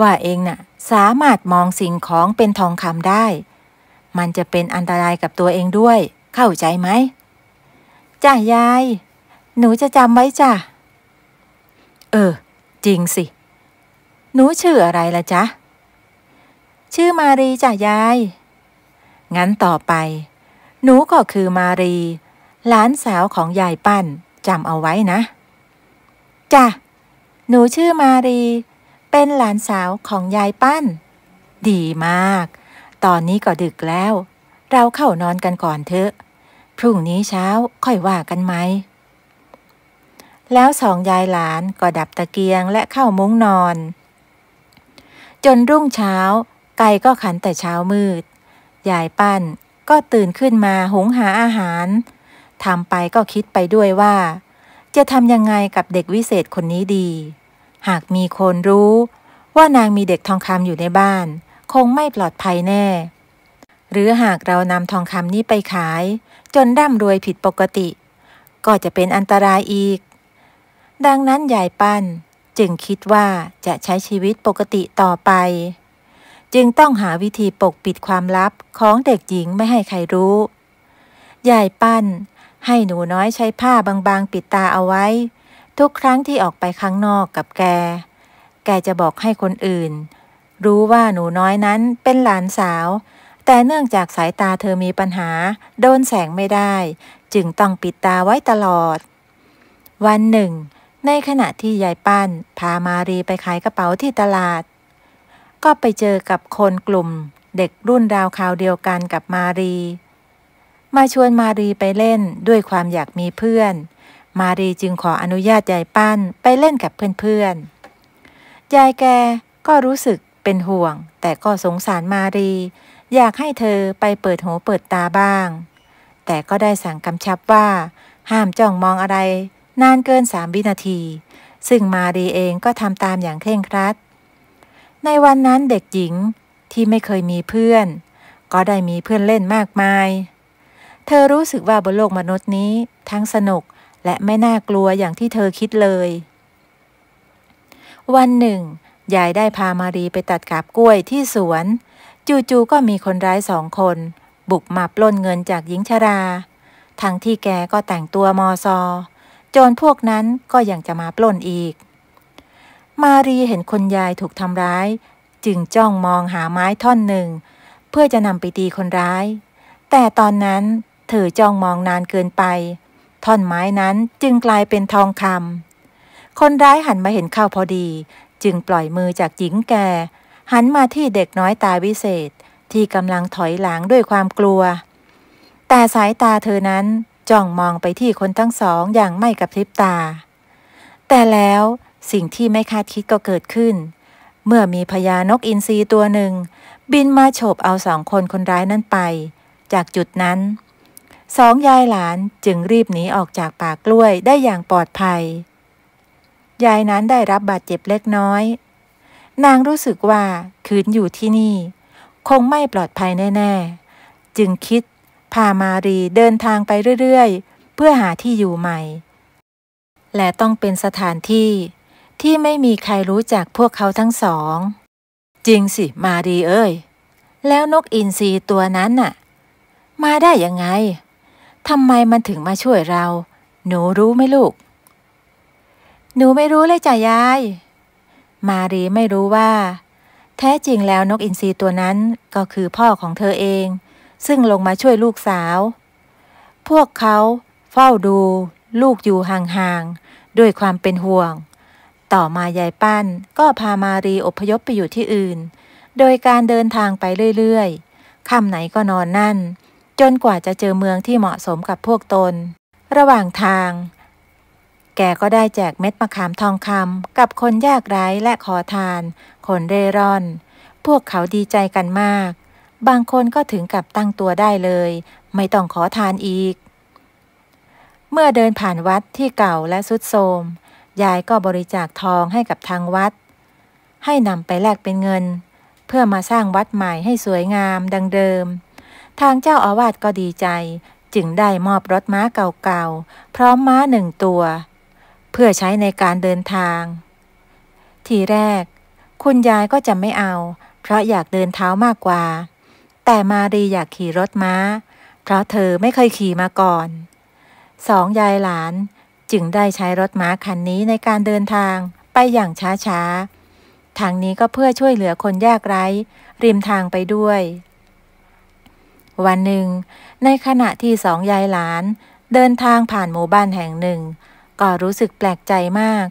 ว่าเองนะ่ะ สามารถมองสิ่งของเป็นทองคำได้มันจะเป็นอันตรายกับตัวเองด้วย เข้าใจไหมจ้ะยาย หนูจะจำไว้จ้ะเออ จริงสิ หนูชื่ออะไรละจ๊ะ ชื่อมารีจ้ะยาย งั้นต่อไป หนูก็คือมารี หลานสาวของยายปั้นจำเอาไว้นะจ้ะหนูชื่อมารี เป็นหลานสาวของยายปั้น ดีมากตอนนี้ก็ดึกแล้ว เราเข้านอนกันก่อนเถอะ พรุ่งนี้เช้าค่อยว่ากันไหม แล้วสองยายหลานก็ดับตะเกียงและเข้ามุ้งนอน จนรุ่งเช้า ไก่ก็ขันแต่เช้ามืด ยายปั้น ก็ตื่นขึ้นมาหุงหาอาหาร ทำไปก็คิดไปด้วยว่า จะทำยังไงกับเด็กวิเศษคนนี้ดี หากมีคนรู้ว่านางมีเด็กทองคำอยู่ในบ้านคงไม่ปลอดภัยแน่ หรือหากเรานำทองคำนี้ไปขาย จนร่ำรวยผิดปกติ ก็จะเป็นอันตรายอีก ดังนั้น ยายปั้นจึงคิดว่าจะใช้ชีวิตปกติต่อไป จึงต้องหาวิธีปกปิดความลับของเด็กหญิงไม่ให้ใครรู้ ยายปั้นให้หนูน้อยใช้ผ้าบางๆ ปิดตาเอาไว้ ทุกครั้งที่ออกไปข้างนอกกับแก แกจะบอกให้คนอื่นรู้ว่าหนูน้อยนั้นเป็นหลานสาว แต่เนื่องจากสายตาเธอมีปัญหา โดนแสงไม่ได้ จึงต้องปิดตาไว้ตลอด วันหนึ่ง ในขณะที่ยายปั้น พามารีไปขายกระเป๋าที่ตลาด ก็ไปเจอกับคนกลุ่ม เด็กรุ่นราวคราวเดียวกันกับมารี มาชวนมารีไปเล่นด้วยความอยากมีเพื่อน มารีจึงขออนุญาตยายปั้นไปเล่นกับเพื่อนๆยายแกก็รู้สึกเป็นห่วงแต่ก็สงสารมารี อยากให้เธอไปเปิดหูเปิดตาบ้าง แต่ก็ได้สั่งกำชับว่าห้ามจ้องมองอะไรนานเกินสามวินาที ซึ่งมารีเองก็ทำตามอย่างเคร่งครัด ในวันนั้นเด็กหญิงที่ไม่เคยมีเพื่อน ก็ได้มีเพื่อนเล่นมากมาย เธอรู้สึกว่าบนโลกมนุษย์นี้ทั้งสนุก และไม่น่ากลัวอย่างที่เธอคิดเลย วันหนึ่งยายได้พามารีไปตัดกาบกล้วยที่สวน จู่ๆก็มีคนร้ายสองคน บุกมาปล้นเงินจากหญิงชราทั้งที่แกก็แต่งตัวมอซอโจรพวกนั้นก็ยังจะมาปล้นอีก มารีเห็นคนยายถูกทำร้าย จึงจ้องมองหาไม้ท่อนหนึ่ง เพื่อจะนำไปตีคนร้าย แต่ตอนนั้นเธอจ้องมองนานเกินไป ท่อนไม้นั้นจึงกลายเป็นทองคำคนร้ายหันมาเห็นเข้าพอดีจึงปล่อยมือจากหญิงแก่ หันมาที่เด็กน้อยตาวิเศษที่กำลังถอยหลังด้วยความกลัว แต่สายตาเธอนั้นจ้องมองไปที่คนทั้งสองอย่างไม่กระพริบตา แต่แล้วสิ่งที่ไม่คาดคิดก็เกิดขึ้น เมื่อมีพญานกอินทรีตัวหนึ่ง บินมาโฉบเอาสองคนคนร้ายนั้นไป จากจุดนั้น สองยายหลานจึงรีบหนีออกจากป่ากล้วยได้อย่างปลอดภัยยายนั้นได้รับบาดเจ็บเล็กน้อย นางรู้สึกว่าคืนอยู่ที่นี่ คงไม่ปลอดภัยแน่ ๆ จึงคิดพามารีเดินทางไปเรื่อย ๆ เพื่อหาที่อยู่ใหม่ และต้องเป็นสถานที่ที่ไม่มีใครรู้จักพวกเขาทั้งสอง จริงสิมารีเอ้ย แล้วนกอินทรีตัวนั้นน่ะ มาได้ยังไง ทำไมมันถึงมาช่วยเรา หนูรู้ไหมลูกหนูไม่รู้เลยจ้ะยาย มารีไม่รู้ว่า แท้จริงแล้วนกอินทรีตัวนั้นก็คือพ่อของเธอเอง ซึ่งลงมาช่วยลูกสาว พวกเขาเฝ้าดูลูกอยู่ห่างๆด้วยความเป็นห่วง ต่อมายายปั้นก็พามารีอพยพไปอยู่ที่อื่น โดยการเดินทางไปเรื่อยๆค่ำไหนก็นอนนั่น จนกว่าจะเจอเมืองที่เหมาะสมกับพวกตน ระหว่างทางแกก็ได้แจกเม็ดมะขามทองคำกับคน ยากไร้และขอทาน คนเร่ร่อน พวกเขาดีใจกันมาก บางคนก็ถึงกับตั้งตัวได้เลย ไม่ต้องขอทานอีก เมื่อเดินผ่านวัดที่เก่าและสุดโทมยายก็บริจาคทองให้กับทางวัด ให้นำไปแลกเป็นเงิน เพื่อมาสร้างวัดใหม่ให้สวยงามดังเดิม ทางเจ้าอาวาสก็ดีใจ จึงได้มอบรถม้าเก่าๆพร้อมม้าหนึ่งตัวเพื่อใช้ในการเดินทาง ทีแรก คุณยายก็จะไม่เอา เพราะอยากเดินเท้ามากกว่า แต่มารีอยากขี่รถม้า เพราะเธอไม่เคยขี่มาก่อน สองยายหลานจึงได้ใช้รถม้าคันนี้ในการเดินทางไปอย่างช้า ๆ ทางนี้ก็เพื่อช่วยเหลือคนยากไร้ ริมทางไปด้วย วันหนึ่ง ในขณะที่สองยายหลาน เดินทางผ่านหมู่บ้านแห่งหนึ่งก็รู้สึกแปลกใจมาก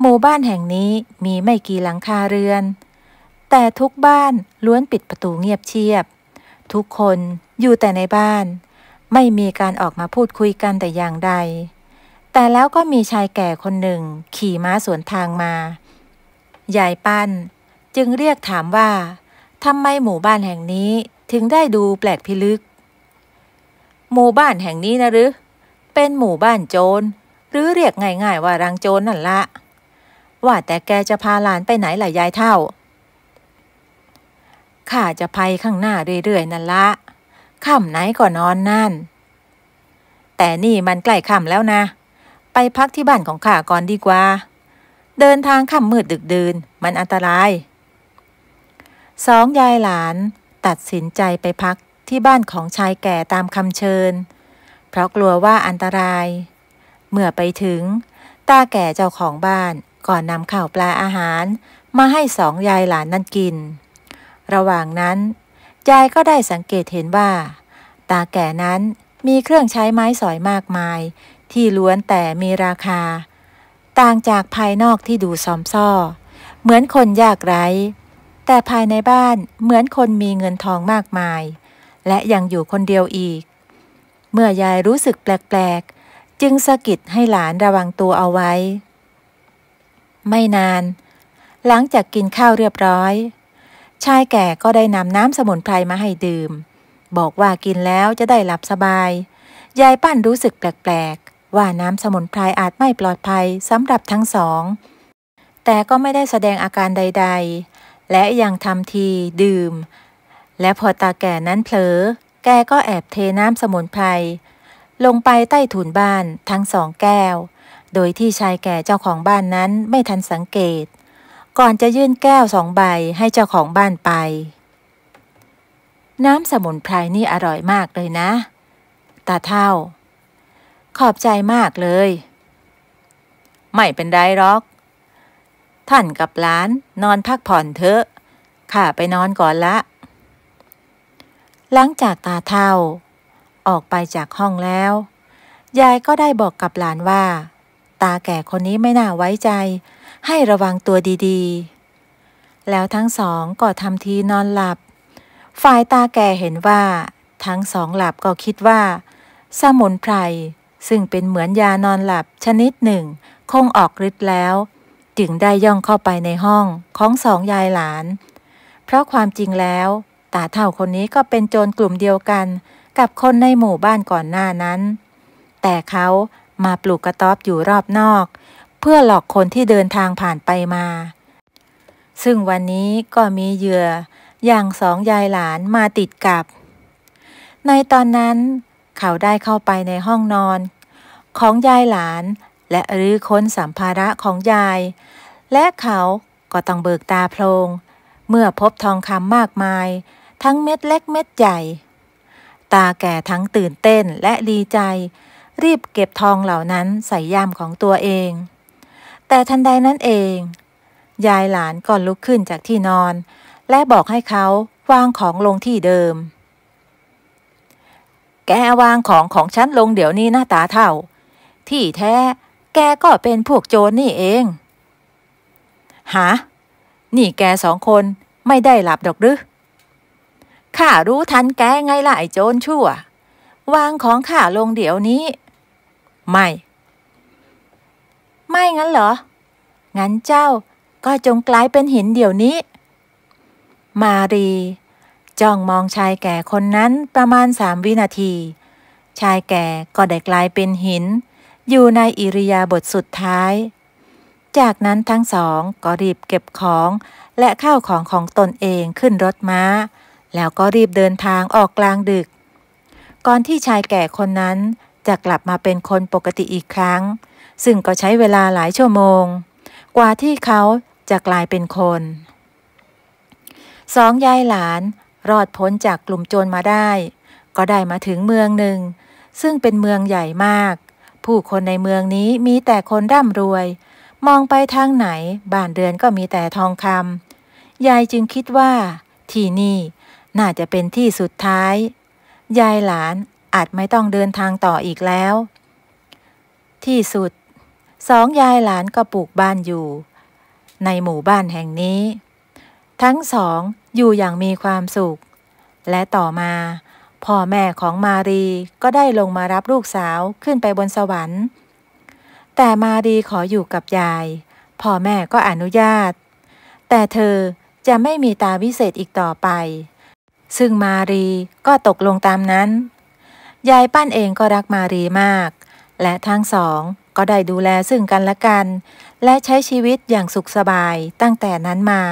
หมู่บ้านแห่งนี้มีไม่กี่หลังคาเรือน แต่ทุกบ้านล้วนปิดประตูเงียบเชียบ ทุกคนอยู่แต่ในบ้าน ไม่มีการออกมาพูดคุยกันแต่อย่างใด แต่แล้วก็มีชายแก่คนหนึ่งขี่ม้าสวนทางมา ยายปั้นจึงเรียกถามว่า ทำไมหมู่บ้านแห่งนี้ถึงได้ดูแปลกพิลึก หมู่บ้านแห่งนี้นะหรือ เป็นหมู่บ้านโจรหรือเรียกง่ายๆว่ารังโจรนนั่นละว่าแต่แกจะพาหลานไปไหนล่ะยายเท่าข้าจะไปข้างหน้าเรื่อยๆนั่นละค่ำไหนก็นอนนั่น แต่นี่มันใกล้ค่ำแล้วนะ ไปพักที่บ้านของข้าก่อนดีกว่า เดินทางค่ำมืดดึกดื่นมันอันตรายสองยายหลาน ตัดสินใจไปพักที่บ้านของชายแก่ตามคำเชิญ เพราะกลัวว่าอันตรายเมื่อไปถึง ตาแก่เจ้าของบ้านก่อนนำข้าวปลาอาหาร มาให้สองยายหลานนั่นกิน ระหว่างนั้นยายก็ได้สังเกตเห็นว่า ตาแก่นั้นมีเครื่องใช้ไม้สอยมากมาย ที่ล้วนแต่มีราคา ต่างจากภายนอกที่ดูซอมซ่อ เหมือนคนยากไร้แต่ภายในบ้านเหมือนคนมีเงินทองมากมาย และยังอยู่คนเดียวอีก เมื่อยายรู้สึกแปลกๆจึงสะกิดให้หลานระวังตัวเอาไว้ ไม่นาน หลังจากกินข้าวเรียบร้อยชายแก่ก็ได้นำน้ำสมุนไพรมาให้ดื่ม บอกว่ากินแล้วจะได้หลับสบาย ยายปั้นรู้สึกแปลกๆ ว่าน้ำสมุนไพรอาจไม่ปลอดภัยสำหรับทั้งสอง แต่ก็ไม่ได้แสดงอาการใดๆ และยังทำทีดื่ม และพอตาแก่นั้นเผลอแกก็แอบเทน้ำสมุนไพรลงไปใต้ถุนบ้านทั้งสองแก้ว โดยที่ชายแก่เจ้าของบ้านนั้นไม่ทันสังเกต ก่อนจะยื่นแก้วสองใบให้เจ้าของบ้านไป น้ำสมุนไพรนี่อร่อยมากเลยนะ ตาเท่า ขอบใจมากเลย ไม่เป็นไรหรอก ท่านกับหลาน นอนพักผ่อนเถอะ ข้าไปนอนก่อนละ หลังจากตาเท่าออกไปจากห้องแล้ว ยายก็ได้บอกกับหลานว่า ตาแก่คนนี้ไม่น่าไว้ใจ ให้ระวังตัวดี ๆ แล้วทั้งสองก็ทำทีนอนหลับฝ่ายตาแก่เห็นว่า ทั้งสองหลับ ก็คิดว่า สมุนไพรซึ่งเป็นเหมือนยานอนหลับชนิดหนึ่ง คงออกฤทธิ์แล้วจึงได้ย่องเข้าไปในห้องของสองยายหลาน เพราะความจริงแล้ว ตาเท่าคนนี้ก็เป็นโจรกลุ่มเดียวกันกับคนในหมู่บ้านก่อนหน้านั้น แต่เขามาปลูกกระต๊อบอยู่รอบนอก เพื่อหลอกคนที่เดินทางผ่านไปมา ซึ่งวันนี้ก็มีเหยื่ออย่างสองยายหลานมาติดกับ ในตอนนั้นเขาได้เข้าไปในห้องนอน ของยายหลานและรื้อค้นสัมภาระของยาย และเขาก็ต้องเบิกตาโพลงเมื่อพบทองคำมากมายทั้งเม็ดเล็กเม็ดใหญ่ตาแก่ทั้งตื่นเต้นและดีใจ รีบเก็บทองเหล่านั้นใส่ย่ามของตัวเอง แต่ทันใดนั้นเอง ยายหลานก็ลุกขึ้นจากที่นอน และบอกให้เขาวางของลงที่เดิม แกวางของของฉันลงเดี๋ยวนี้หน้าตาเท่า ที่แท้ แกก็เป็นพวกโจรนนี่เอง หา นี่แกสองคนไม่ได้หลับดอกหรือข้ารู้ทันแกไงล่ะไอ้โจรชั่ว วางของข้าลงเดี๋ยวนี้ ไม่ ไม่งั้นเหรอ งั้นเจ้าก็จงกลายเป็นหินเดี๋ยวนี้ มารีจ้องมองชายแก่คนนั้นประมาณสามวินาที ชายแก่ก็ได้กลายเป็นหิน อยู่ในอิริยาบถสุดท้าย จากนั้นทั้งสองก็รีบเก็บของและข้าวของของตนเองขึ้นรถม้าแล้วก็รีบเดินทางออกกลางดึก ก่อนที่ชายแก่คนนั้นจะกลับมาเป็นคนปกติอีกครั้ง ซึ่งก็ใช้เวลาหลายชั่วโมง กว่าที่เขาจะกลายเป็นคนสองยายหลาน รอดพ้นจากกลุ่มโจรมาได้ ก็ได้มาถึงเมืองหนึ่ง ซึ่งเป็นเมืองใหญ่มาก ผู้คนในเมืองนี้มีแต่คนร่ำรวย มองไปทางไหนบ้านเรือนก็มีแต่ทองคำยายจึงคิดว่า ที่นี่น่าจะเป็นที่สุดท้าย ยายหลานอาจไม่ต้องเดินทางต่ออีกแล้ว ที่สุดสองยายหลานก็ปลูกบ้านอยู่ ในหมู่บ้านแห่งนี้ ทั้งสอง อยู่อย่างมีความสุข และต่อมา พ่อแม่ของมารีก็ได้ลงมารับลูกสาวขึ้นไปบนสวรรค์ แต่มารีขออยู่กับยาย พ่อแม่ก็อนุญาต แต่เธอจะไม่มีตาวิเศษอีกต่อไปซึ่งมารีก็ตกลงตามนั้น ยายปั้นเองก็รักมารีมาก และทั้งสองก็ได้ดูแลซึ่งกันและกัน และใช้ชีวิตอย่างสุขสบายตั้งแต่นั้นมา